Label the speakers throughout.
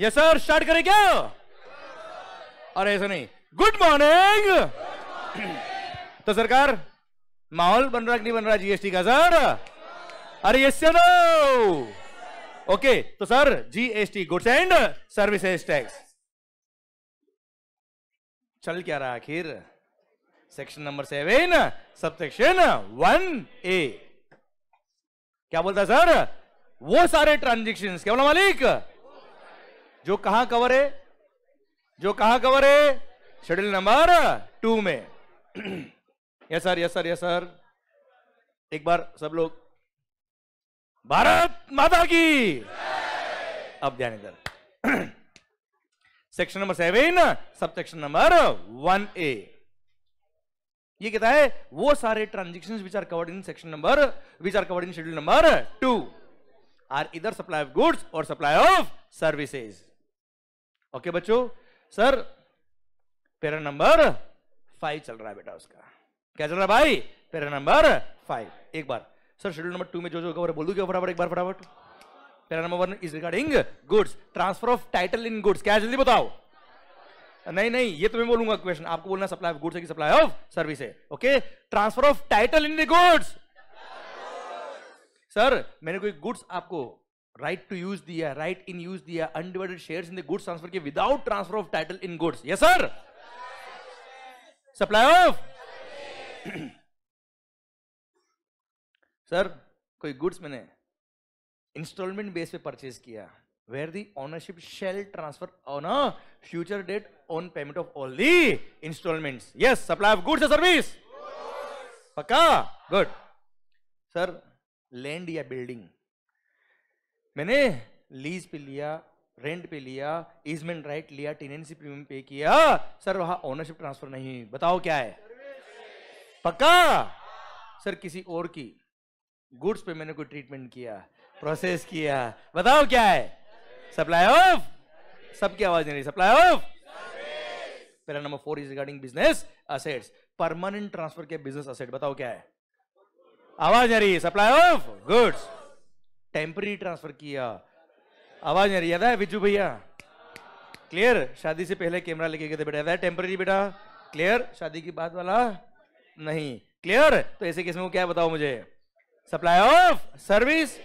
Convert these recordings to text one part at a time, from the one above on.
Speaker 1: Yes sir start करें क्या
Speaker 2: अरे ऐसा नहीं गुड मॉर्निंग तो सरकार माहौल बन रहा कि नहीं बन रहा जीएसटी का सर अरे यस नो ओके तो sir GST goods and services tax चल क्या रहा आखिर section number seven sub section one A क्या बोलता सर वो सारे ट्रांजेक्शन क्या बोला मालिक जो कहा कवर है जो कहां कवर है शेड्यूल नंबर टू में yes sir yes sir yes sir एक बार सब लोग भारत माता की अब ध्यान इधर section number seven sub section number one A ये कहता है वो सारे transaction which are covered in section number which are covered in schedule number two are इधर सप्लाई ऑफ गुड्स और सप्लाई ऑफ सर्विसेज ओके बच्चों सर पेरा नंबर फाइव चल रहा है बेटा उसका क्या चल रहा है भाई पेरा नंबर फाइव एक बार सर शेड्यूल नंबर टू में जो जो खबर बोल क्या फटाफट एक बार फटाफट para number one is regarding goods transfer of title in goods क्या जल्दी बताओ नहीं नहीं ये तो मैं बोलूंगा क्वेश्चन आपको बोलना सप्लाई ऑफ गुड्स है कि सप्लाई ऑफ सर्विस है okay transfer of title in the goods sir मैंने कोई गुड्स आपको राइट टू यूज दिया राइट इन यूज दिया undivided share in the goods transfer के without transfer of title in goods yes sir supply of sir कोई goods मैंने instalment base पे purchase किया where the ownership shall transfer on a future date on payment of all the installments. Yes, supply of goods and service. Goods. Paka. Good. Sir, land या building मैंने lease पे लिया rent पे लिया easement right लिया tenancy premium पे किया sir वहां ओनरशिप ट्रांसफर नहीं बताओ क्या है पक्का सर किसी और की गुड्स पे मैंने कोई ट्रीटमेंट किया प्रोसेस किया बताओ क्या है सप्लाई ऑफ सबकी आवाज नहीं सप्लाई ऑफ पहला number four is regarding business assets permanent transfer के बिजनेस असेट बताओ क्या है आवाज आ रही है supply of goods temporary transfer किया आवाज नहीं रही है विजू भैया क्लियर शादी से पहले कैमरा लेके गए थे बेटा याद टेम्पररी बेटा क्लियर शादी की बात वाला नहीं क्लियर तो ऐसे किस्म को क्या बताओ मुझे supply of service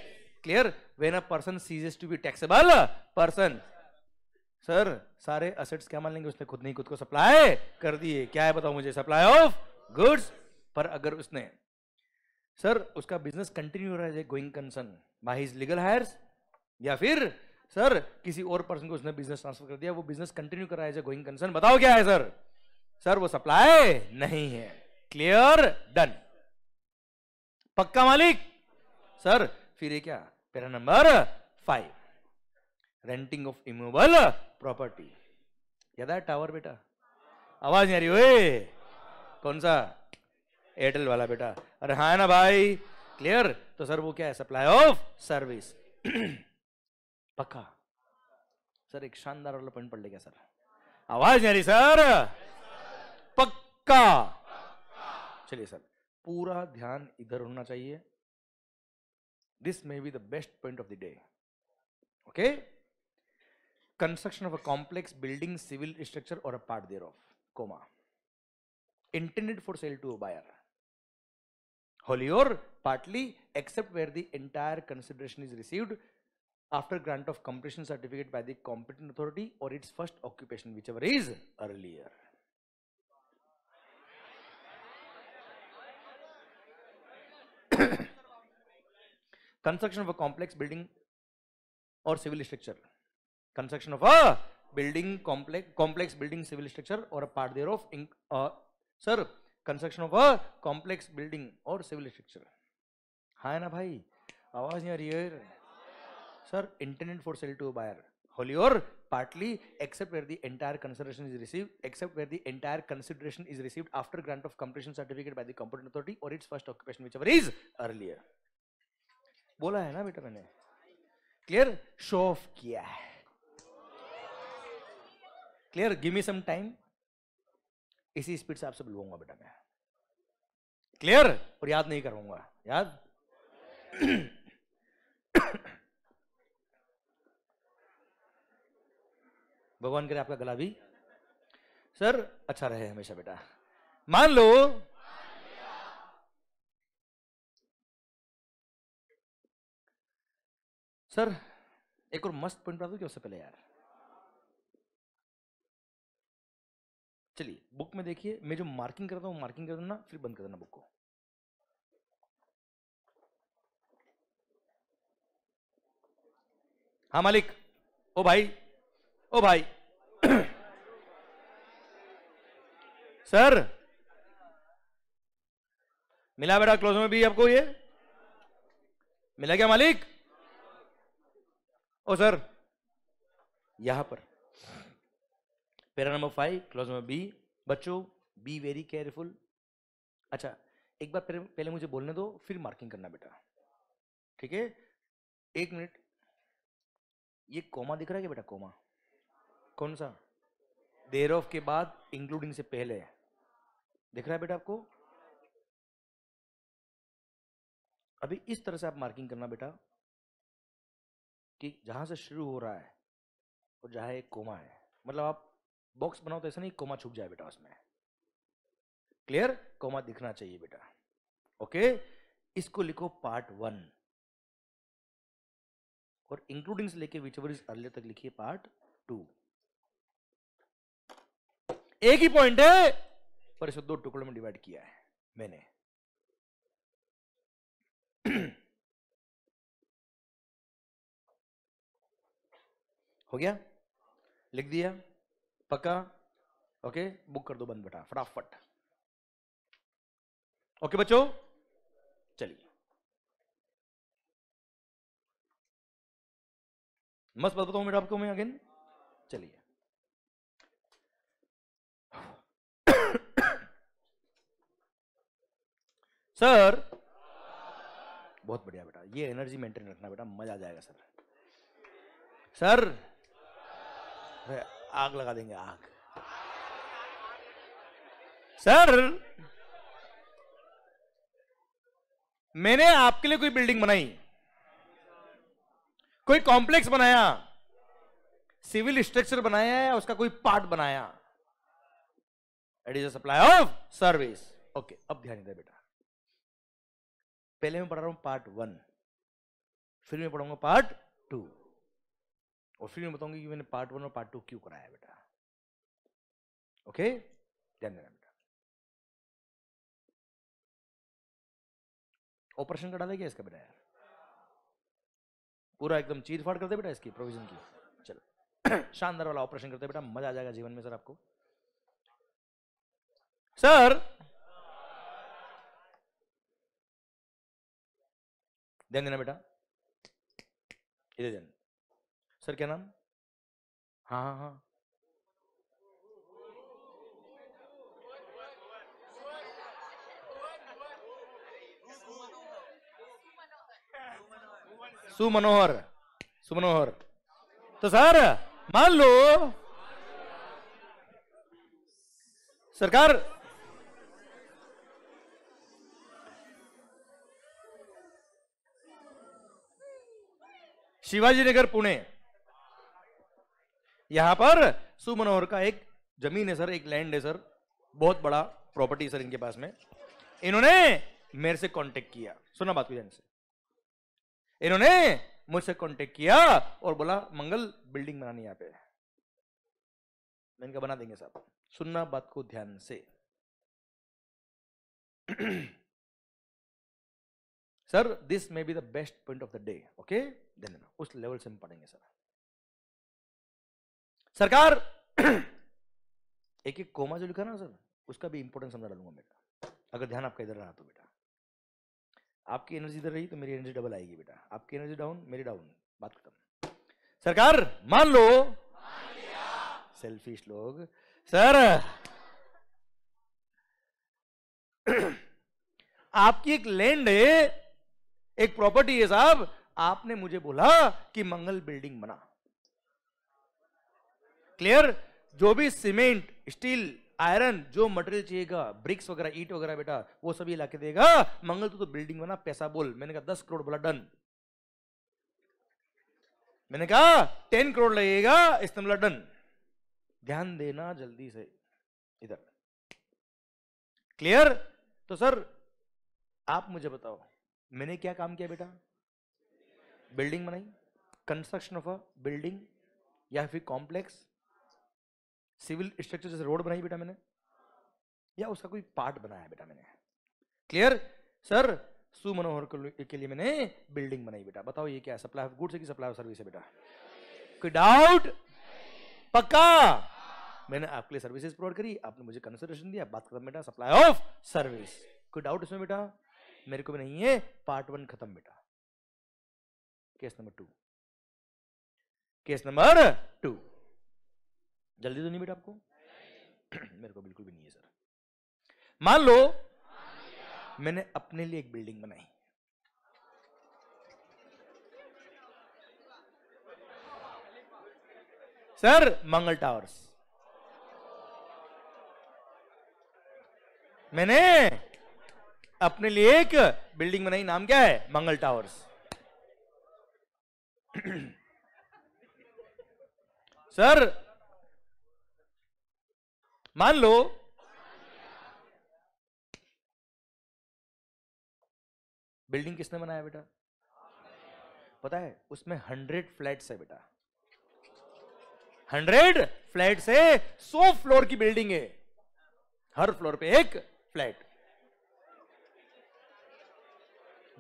Speaker 2: clear when a person ceases to be taxable person sir सारे असेट्स क्या मान लेंगे उसने खुद नहीं खुद को सप्लाई कर दिए क्या है बताओ मुझे सप्लाई ऑफ गुड्स पर अगर उसने सर उसका बिजनेस कंटिन्यू रहा है going concern by his legal heirs या फिर सर किसी और पर्सन को उसने बिजनेस ट्रांसफर कर दिया वो बिजनेस कंटिन्यू कर रहा है गोइंग कंसर्न बताओ क्या है सर सर वो सप्लाई नहीं है क्लियर डन पक्का मालिक सर फिर ये क्या para number five renting of immovable property याद है टावर बेटा आवाज नहीं आ रही ओए कौन सा एयरटेल वाला बेटा अरे हाँ ना भाई क्लियर तो सर वो क्या है सप्लाई ऑफ सर्विस पक्का सर एक शानदार वाला पॉइंट पढ़ लेगा सर
Speaker 1: आवाज नहीं रही सर पक्का
Speaker 2: चलिए सर पूरा ध्यान इधर होना चाहिए this may be the best point of the day okay construction of a complex building civil structure और a part thereof comma intended for sale to buyer or partly except where the entire consideration is received after grant of completion certificate by the competent authority or its first occupation whichever is earlier. construction of a complex building or civil structure. Construction of a building complex, complex building civil structure or a part thereof. In, uh, sir, construction of complex building और civil structure हाँ ना भाई आवाज नहीं आ रही है sir intended for sale to buyer wholly और partly except where the entire consideration is receive except where the entire consideration is receive after grant of completion certificate by competent authority और its first occupation whichever is earlier बोला है ना बेटा मैंने clear show off किया है clear give me some time इसी speed से आपसे बुलवाऊंगा बेटा मैं क्लियर और याद नहीं करूंगा याद भगवान करे आपका गला भी सर अच्छा रहे हमेशा बेटा
Speaker 1: मान लो सर एक और मस्त पॉइंट बता दो कि उससे पहले यार
Speaker 2: चलिए बुक में देखिए मैं जो मार्किंग करता हूँ मार्किंग कर देना फिर बंद कर देना बुक को
Speaker 1: हाँ मालिक ओ भाई ओ भाई
Speaker 2: सर मिला बेटा क्लोज में भी आपको ये मिला क्या मालिक ओ सर यहां पर para number five clause number B बच्चों बी वेरी केयरफुल अच्छा एक बार पहले मुझे बोलने दो फिर मार्किंग करना बेटा ठीक है एक मिनट ये कोमा दिख रहा है क्या बेटा कोमा कौन सा देर ऑफ के बाद इंक्लूडिंग से पहले दिख रहा है बेटा आपको
Speaker 1: अभी इस तरह से आप मार्किंग करना बेटा कि जहां से शुरू हो रहा है और जहां एक कोमा है मतलब आप
Speaker 2: बॉक्स बनाओ तो ऐसा नहीं कोमा छुप जाए बेटा उसमें क्लियर कोमा दिखना चाहिए बेटा ओके इसको लिखो पार्ट वन और इंक्लूडिंग से लेके एवर इज अर्लियर तक लिखिए पार्ट टू
Speaker 1: एक ही पॉइंट है
Speaker 2: पर इसे दो टुकड़ों में डिवाइड किया है मैंने
Speaker 1: हो गया लिख दिया
Speaker 2: पक्का ओके बुक कर दो बंद बेटा फटाफट
Speaker 1: ओके बच्चों चलिए मस्त बताऊ बताऊं आपको मैं अगेन चलिए
Speaker 2: सर बहुत बढ़िया बेटा ये एनर्जी मेंटेन रखना बेटा मजा आ जाएगा सर सर आग लगा देंगे आग सर मैंने आपके लिए कोई बिल्डिंग बनाई कोई कॉम्प्लेक्स बनाया सिविल स्ट्रक्चर बनाया या उसका कोई पार्ट बनाया it is a supply of service okay अब ध्यान दे बेटा पहले मैं पढ़ा रहा हूं पार्ट वन फिर मैं पढ़ूंगा
Speaker 1: पार्ट टू और फिर मैं बताऊंगी कि मैंने पार्ट वन और पार्ट टू क्यों कराया बेटा ओके ध्यान देना बेटा ऑपरेशन का डाला क्या इसका बेटा यार
Speaker 2: पूरा एकदम चीर फाड़ करते बेटा इसकी प्रोविजन की चलो शानदार वाला ऑपरेशन करते बेटा मजा आ जाएगा जीवन में सर आपको
Speaker 1: सर ध्यान देना बेटा इधर ध्यान सर क्या नाम हाँ हाँ हाँ
Speaker 2: सुमनोहर सुमनोहर तो सर मान लो सरकार शिवाजीनगर पुणे यहां पर सुमनोहर का एक जमीन है सर एक लैंड है सर बहुत बड़ा प्रॉपर्टी सर इनके पास में इन्होंने मेरे से कांटेक्ट किया सुना बात ध्यान से इन्होंने मुझसे कांटेक्ट किया और बोला मंगल बिल्डिंग बनानी यहां पे मैंने बना देंगे साहब सुनना बात को ध्यान से sir this may be the best point of the day okay धन्यवाद उस लेवल से हम पढ़ेंगे सर सरकार एक एक कोमा जो लिखा ना सर उसका भी इंपोर्टेंस समझा डालूंगा बेटा अगर ध्यान आपका इधर रहा तो बेटा आपकी एनर्जी इधर रही तो मेरी एनर्जी डबल आएगी बेटा आपकी एनर्जी डाउन मेरी डाउन बात खत्म सरकार मान लो सेल्फिश लोग सर आपकी एक लैंड है एक प्रॉपर्टी है साहब आपने मुझे बोला कि मंगल बिल्डिंग बना क्लियर जो भी सीमेंट स्टील आयरन जो मटेरियल चाहिएगा ब्रिक्स वगैरह ईट वगैरह बेटा वो सभी लाके देगा मंगल तो, तो बिल्डिंग बना पैसा बोल मैंने कहा दस करोड़ बोला डन मैंने कहा टेन करोड़ लगेगा इसने बोला डन ध्यान देना जल्दी से इधर क्लियर तो सर आप मुझे बताओ मैंने क्या काम किया बेटा बिल्डिंग बनाई कंस्ट्रक्शन ऑफ अ बिल्डिंग या फिर कॉम्प्लेक्स सिविल स्ट्रक्चर जैसे रोड बनाई बेटा मैंने या उसका कोई पार्ट बनाया बेटा मैंने क्लियर सर सुमनोहर के लिए मैंने बिल्डिंग बनाई बेटा बताओ ये क्या सप्लाई ऑफ गुड्स है कि सप्लाई ऑफ सर्विस है बेटा कोई डाउट पक्का मैंने आपके लिए सर्विसेज प्रोवाइड करी आपने मुझे कंसिडरेशन दिया बात खत्म बेटा सप्लाई ऑफ सर्विस कोई डाउट इसमें बेटा मेरे को भी नहीं है पार्ट वन खत्म बेटा case number two case number two जल्दी तो नहीं बेटा आपको मेरे को बिल्कुल भी नहीं है सर मान लो मैंने अपने लिए एक बिल्डिंग बनाई सर मंगल टावर्स मैंने अपने लिए एक बिल्डिंग बनाई नाम क्या है मंगल टावर्स
Speaker 1: सर मान लो
Speaker 2: बिल्डिंग किसने बनाया बेटा पता है उसमें हंड्रेड फ्लैट्स है बेटा हंड्रेड फ्लैट से सौ फ्लोर की बिल्डिंग है हर फ्लोर पे एक फ्लैट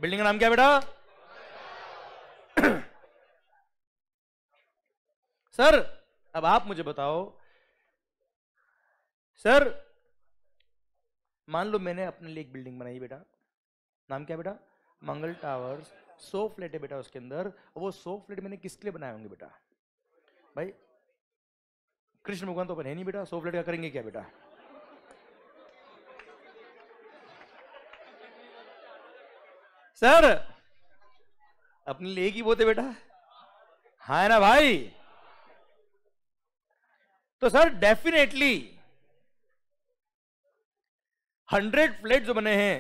Speaker 2: बिल्डिंग का नाम क्या बेटा सर अब आप मुझे बताओ सर मान लो मैंने अपने लिए एक बिल्डिंग बनाई बेटा नाम क्या बेटा मंगल टावर्स सो फ्लैट है बेटा उसके अंदर वो सो फ्लैट मैंने किसके लिए बनाए होंगे बेटा भाई कृष्ण भगवान तो अपन है नहीं बेटा सो फ्लैट का करेंगे क्या बेटा सर अपने लिए एक ही बोते बेटा हाँ है ना भाई तो सर डेफिनेटली हंड्रेड फ्लैट जो बने हैं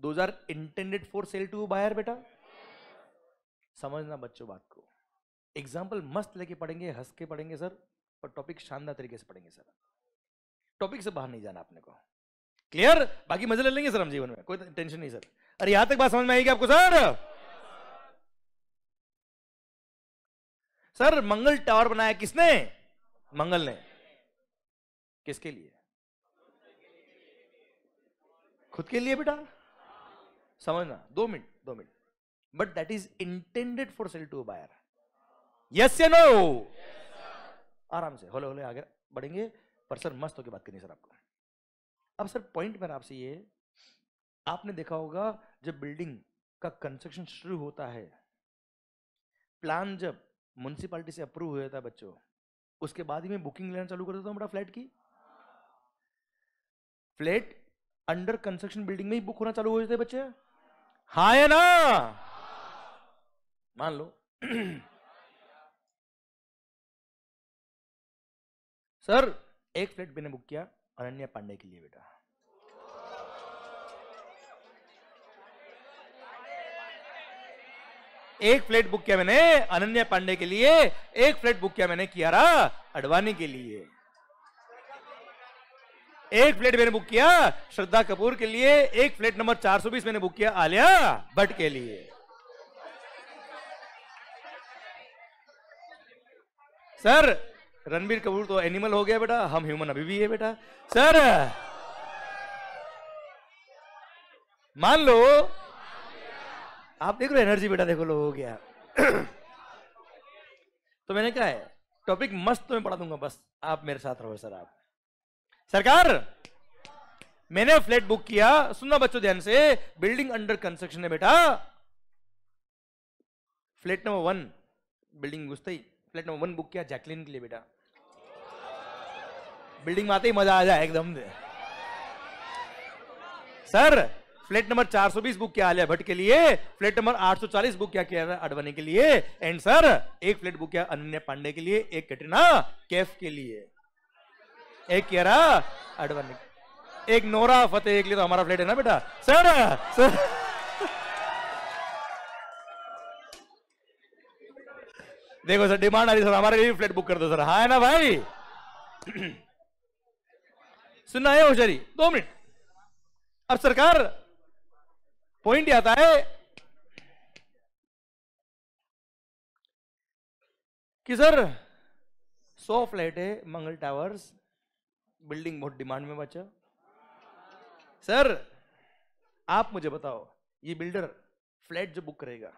Speaker 2: those are intended for sale to buyer बेटा समझना बच्चों बात को एग्जाम्पल मस्त लेके पढ़ेंगे हंस के पढ़ेंगे सर और टॉपिक शानदार तरीके से पढ़ेंगे सर टॉपिक से बाहर नहीं जाना अपने को क्लियर बाकी मजे ले लेंगे सर हम जीवन में कोई टेंशन नहीं सर अरे यहां तक बात समझ में आएगी आपको सर सर मंगल टावर बनाया किसने मंगल ने किसके लिए खुद के लिए बेटा समझना दो मिनट दो minute but that is intended for sale to buyer yes या नो आराम से होले होले आगे बढ़ेंगे पर सर मस्त होकर बात करनी सर आपको अब सर पॉइंट मेरा आपसे ये आपने देखा होगा जब बिल्डिंग का कंस्ट्रक्शन शुरू होता है प्लान जब म्यूनसिपालिटी से अप्रूव हो जाता है बच्चों उसके बाद ही मैं बुकिंग लेना चालू कर देता हूँ बड़ा फ्लैट की फ्लैट अंडर कंस्ट्रक्शन बिल्डिंग में ही बुक होना चालू हो
Speaker 1: जाते बच्चे हा है ना मान लो सर
Speaker 2: एक फ्लैट मैंने बुक किया अनन्या पांडे के लिए बेटा एक फ्लैट बुक किया मैंने अनन्या पांडे के लिए एक फ्लैट बुक किया मैंने कियारा अडवाणी के लिए एक फ्लैट मैंने बुक किया श्रद्धा कपूर के लिए एक फ्लैट नंबर 420 मैंने बुक किया आलिया भट्ट के लिए सर रणबीर कपूर तो एनिमल हो गया बेटा हम ह्यूमन अभी भी है बेटा सर मान लो आप देख लो एनर्जी बेटा देखो लो हो गया तो मैंने कहा है टॉपिक मस्त तो मैं पढ़ा दूंगा बस आप मेरे साथ रहो सर आप सरकार मैंने फ्लैट बुक किया सुनना बच्चों ध्यान से बिल्डिंग अंडर कंस्ट्रक्शन है बेटा फ्लैट नंबर वन बिल्डिंग घुसते ही फ्लैट नंबर वन बुक किया जैकलिन के लिए बेटा बिल्डिंग में आते ही मजा आ जाए एकदम सर फ्लैट नंबर 420 बुक किया आलिया भट्ट के लिए फ्लैट नंबर 840 बुक क्या किया अडवाणी के लिए एंड सर एक फ्लैट बुक किया अनन्या पांडे के लिए एक कैटरीना कैफ के लिए एक कियारा अडवन एक नोरा फतेह एक लिए तो हमारा फ्लेट है ना बेटा सर सर देखो सर डिमांड आ रही सर हमारे लिए फ्लैट बुक कर दो सर हाँ है ना भाई
Speaker 1: सुनना है होशियारी दो मिनट अब सरकार पॉइंट आता है
Speaker 2: कि सर सौ फ्लैट है मंगल टावर्स बिल्डिंग बहुत डिमांड में बचा सर आप मुझे बताओ ये बिल्डर फ्लैट जो बुक करेगा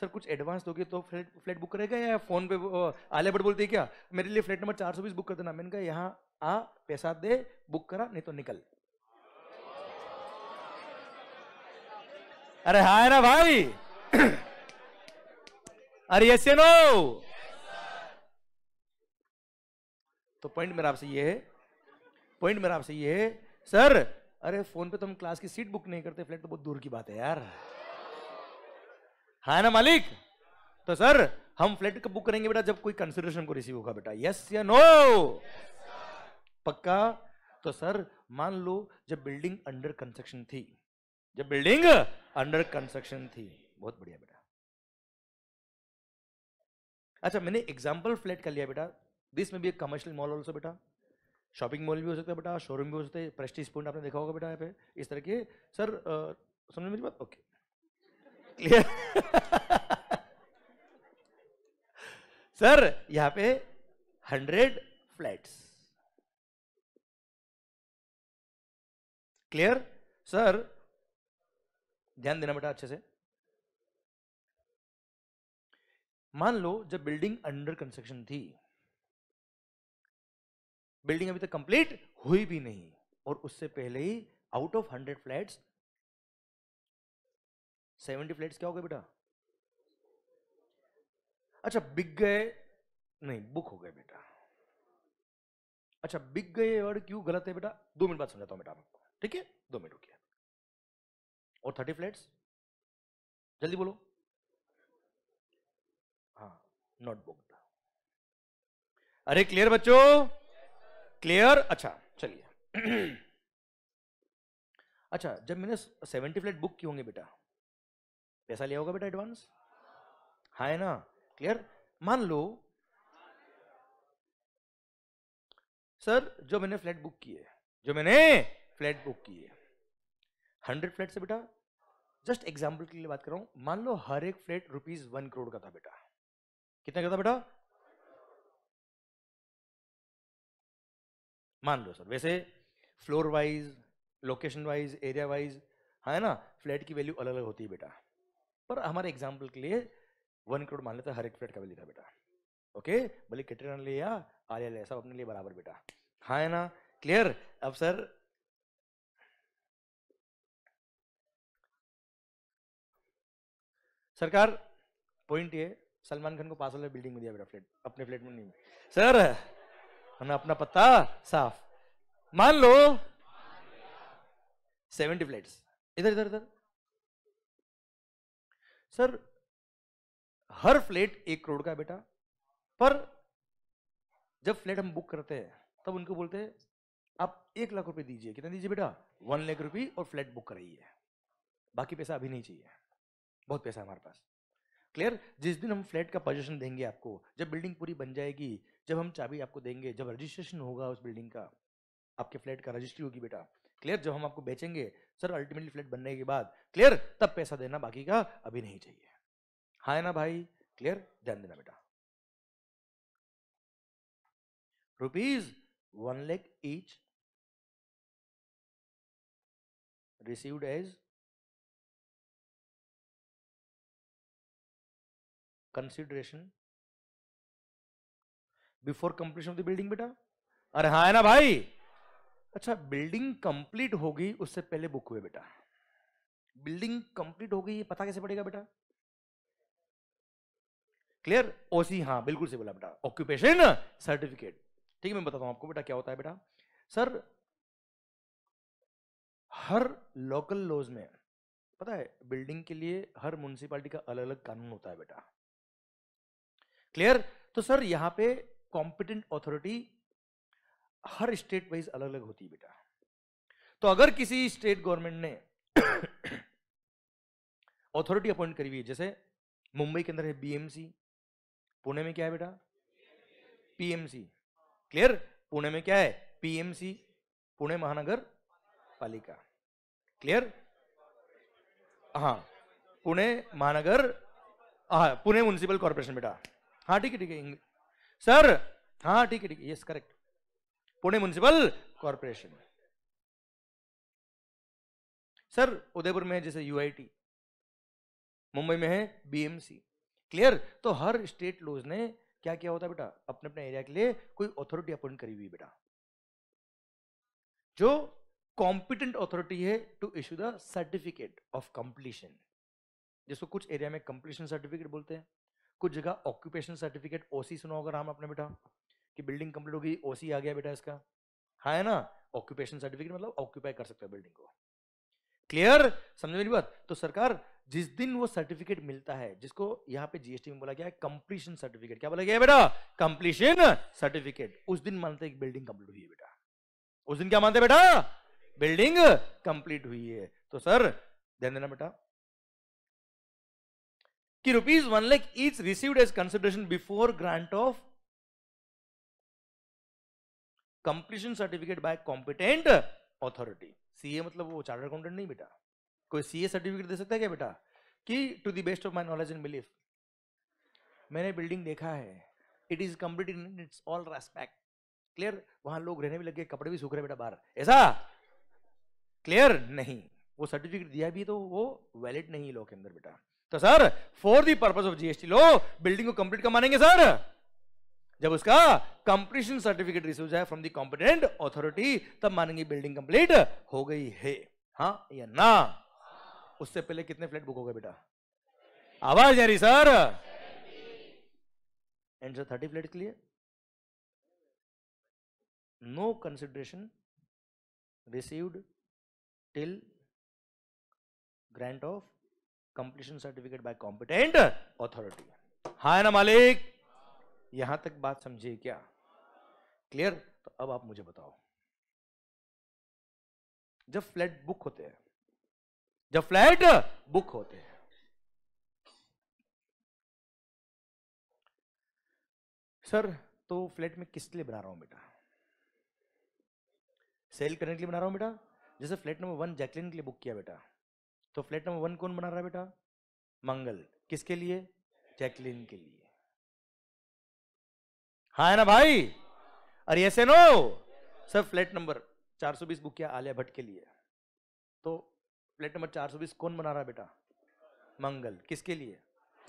Speaker 2: सर कुछ एडवांस दोगे तो फ्लैट फ्लैट बुक करेगा या फोन पे आलिया भट्ट बोलती है क्या मेरे लिए फ्लैट नंबर चार सौ बीस बुक कर देना मैंने कहा यहाँ आ पैसा दे बुक करा नहीं तो निकल अरे हाँ ना भाई अरे यस नो तो पॉइंट मेरा आपसे ये है पॉइंट मेरा आपसे ये है सर अरे फोन पे तो हम क्लास की सीट बुक नहीं करते फ्लैट तो बहुत दूर की बात है यार हा ना मालिक तो सर हम फ्लैट कब बुक करेंगे बेटा जब कोई कंसिडरेशन को रिसीव होगा बेटा यस या नो पक्का तो सर मान लो जब बिल्डिंग अंडर कंस्ट्रक्शन थी जब बिल्डिंग अंडर कंस्ट्रक्शन थी बहुत बढ़िया बेटा अच्छा मैंने एग्जाम्पल फ्लैट का लिया बेटा दिस में भी एक कमर्शियल मॉल ऑल्सो बेटा शॉपिंग मॉल भी हो सकता है बेटा शोरूम भी हो सकता है प्रेस्टीज पॉइंट आपने देखा होगा बेटा यहाँ पे इस तरह के सर समझ मेरी बात ओके क्लियर
Speaker 1: सर यहाँ पे हंड्रेड फ्लैट्स क्लियर सर ध्यान देना बेटा अच्छे से
Speaker 2: मान लो जब बिल्डिंग अंडर कंस्ट्रक्शन थी बिल्डिंग अभी तक कंप्लीट हुई भी नहीं और उससे पहले ही out of hundred flats seventy flats क्या हो गए बेटा अच्छा बिक गए नहीं बुक हो गए बेटा अच्छा बिक गए वर्ड क्यों गलत है बेटा दो मिनट बाद समझाता हूँ बेटा आपको ठीक है दो मिनट रुकिए
Speaker 1: और थर्टी फ्लैट्स जल्दी बोलो हाँ नॉट बुक अरे क्लियर बच्चों
Speaker 2: क्लियर अच्छा चलिए अच्छा जब मैंने सेवेंटी फ्लैट बुक की होंगे बेटा पैसा लिया होगा बेटा एडवांस हाँ है ना क्लियर मान लो सर जो मैंने फ्लैट बुक किए जो मैंने फ्लैट बुक किए हंड्रेड फ्लैट से बेटा जस्ट एग्जाम्पल के लिए बात कर रहा हूं मान लो हर एक फ्लैट रुपीज वन करोड़ का था बेटा कितना का था बेटा मान लो सर वैसे floor wise location wise area wise है ना फ्लैट की वैल्यू अलग अलग होती है बेटा पर हमारे एग्जाम्पल के लिए वन करोड़ मान लेते हर एक फ्लैट का वैल्यू था बेटा ओके भले कैटरीना ले या आलिया ले सब अपने लिए बराबर बेटा
Speaker 1: हाँ है ना क्लियर अब सर सरकार
Speaker 2: पॉइंट ये सलमान खान को पास वाले बिल्डिंग में दिया बेटा फ्लैट अपने फ्लैट में नहीं सर अपना अपना पता साफ मान लो सेवेंटी फ्लाइट्स इधर इधर इधर सर हर फ्लैट एक करोड़ का बेटा पर जब फ्लैट हम बुक करते हैं तब उनको बोलते हैं आप एक लाख रुपए दीजिए कितना दीजिए बेटा वन लाख रुपये और फ्लैट बुक कराइए बाकी पैसा अभी नहीं चाहिए बहुत पैसा हमारे पास क्लियर जिस दिन हम फ्लैट का पोजीशन देंगे आपको जब बिल्डिंग पूरी बन जाएगी जब हम चाबी आपको देंगे जब रजिस्ट्रेशन होगा उस बिल्डिंग का आपके फ्लैट का रजिस्ट्री होगी बेटा क्लियर जब हम आपको बेचेंगे सर अल्टीमेटली फ्लैट बनने के बाद क्लियर तब पैसा देना बाकी का अभी नहीं चाहिए हाँ है
Speaker 1: ना भाई क्लियर ध्यान देना बेटा rupees one lakh each receive as consideration before completion of the building
Speaker 2: बेटा अरे हाँ है ना भाई अच्छा बिल्डिंग कंप्लीट होगी उससे पहले बुक हुए बेटा बिल्डिंग कंप्लीट होगी ये पता कैसे पड़ेगा बेटा क्लियर ओसी हाँ बिल्कुल से बोला बेटा ऑक्यूपेशन सर्टिफिकेट ठीक है मैं बताता हूँ आपको बेटा क्या होता है बेटा सर हर लोकल लॉज में पता है बिल्डिंग के लिए हर म्यूनसिपालिटी का अलग अलग कानून होता है बेटा क्लियर तो सर यहाँ पे कॉम्पिटेंट अथॉरिटी हर स्टेट वाइज अलग अलग होती है बेटा तो अगर किसी स्टेट गवर्नमेंट ने अथॉरिटी अपॉइंट करी हुई है जैसे मुंबई के अंदर है बीएमसी पुणे में क्या है बेटा पीएमसी क्लियर पुणे में क्या है पीएमसी पुणे महानगर पालिका क्लियर हाँ पुणे महानगर हाँ पुणे म्यूनिसिपल कॉर्पोरेशन बेटा हाँ ठीक है ठीक है सर हाँ ठीक है ठीक है yes correct Pune municipal corporation sir Udaipur में है जैसे यूआईटी मुंबई में है बीएमसी क्लियर तो हर स्टेट लोज ने क्या किया होता है बेटा अपने अपने एरिया के लिए कोई अथॉरिटी अपॉइंट करी हुई बेटा जो कॉम्पिटेंट अथॉरिटी है to issue the certificate of completion जिसको कुछ एरिया में कंप्लीशन सर्टिफिकेट बोलते हैं कुछ जगह ऑक्यूपेशन सर्टिफिकेट ओसी सुना होगा राम अपने बेटा कि बिल्डिंग कंप्लीट होगी ओसी आ गया बेटा इसका हाँ है ना ऑक्यूपेशन सर्टिफिकेट मतलब ऑक्यूपाई कर सकते हो बिल्डिंग को क्लियर समझ मेरी बात तो सरकार जिस दिन वो सर्टिफिकेट मिलता है जिसको यहाँ पे जीएसटी में बोला गया है कंप्लीशन सर्टिफिकेट क्या बोला गया बेटा कंप्लीशन सर्टिफिकेट उस दिन मानते हैं बिल्डिंग कंप्लीट हुई है बेटा उस दिन क्या मानते हैं बेटा बिल्डिंग कंप्लीट हुई है तो सर ध्यान देना बेटा कि rupees 1 lakh each received as consideration before grant of completion certificate by competent authority CA मतलब वो चार्टर अकाउंटेंट नहीं बेटा कोई सीए सर्टिफिकेट दे सकता है क्या बेटा कि to the best of my knowledge and belief मैंने बिल्डिंग देखा है it is complete in its all respect clear वहां लोग रहने भी लग गए कपड़े भी सूख रहे बेटा बाहर ऐसा क्लियर नहीं वो सर्टिफिकेट दिया भी तो वो वैलिड नहीं लॉ के अंदर बेटा तो sir for the purpose of GST लो बिल्डिंग को कंप्लीट कब मानेंगे सर जब उसका कंप्लीशन सर्टिफिकेट रिसीव जाए फ्रॉम दी कॉम्पिटेंट ऑथोरिटी तब मानेंगे बिल्डिंग कंप्लीट हो गई है हाँ या ना उससे पहले कितने फ्लैट बुक हो गए बेटा आवाज आ रही सर एंसर थर्टी फ्लैट के लिए no consideration received till grant of completion certificate by competent authority हा है ना मालिक यहां तक बात समझिए क्या क्लियर तो अब आप मुझे बताओ जब फ्लैट बुक होते हैं जब फ्लैट बुक होते हैं सर तो फ्लैट में किसके लिए बना रहा हूं बेटा सेल करने के लिए बना रहा हूं बेटा जैसे फ्लैट नंबर वन जैकलिन के लिए बुक किया बेटा तो फ्लैट नंबर वन कौन बना रहा है बेटा मंगल किसके लिए जैकलिन के लिए
Speaker 1: हा है ना भाई
Speaker 2: अरे ऐसे no sir flat number 420 book किया आलिया भट्ट के लिए तो फ्लैट नंबर 420 कौन बना रहा है बेटा मंगल किसके लिए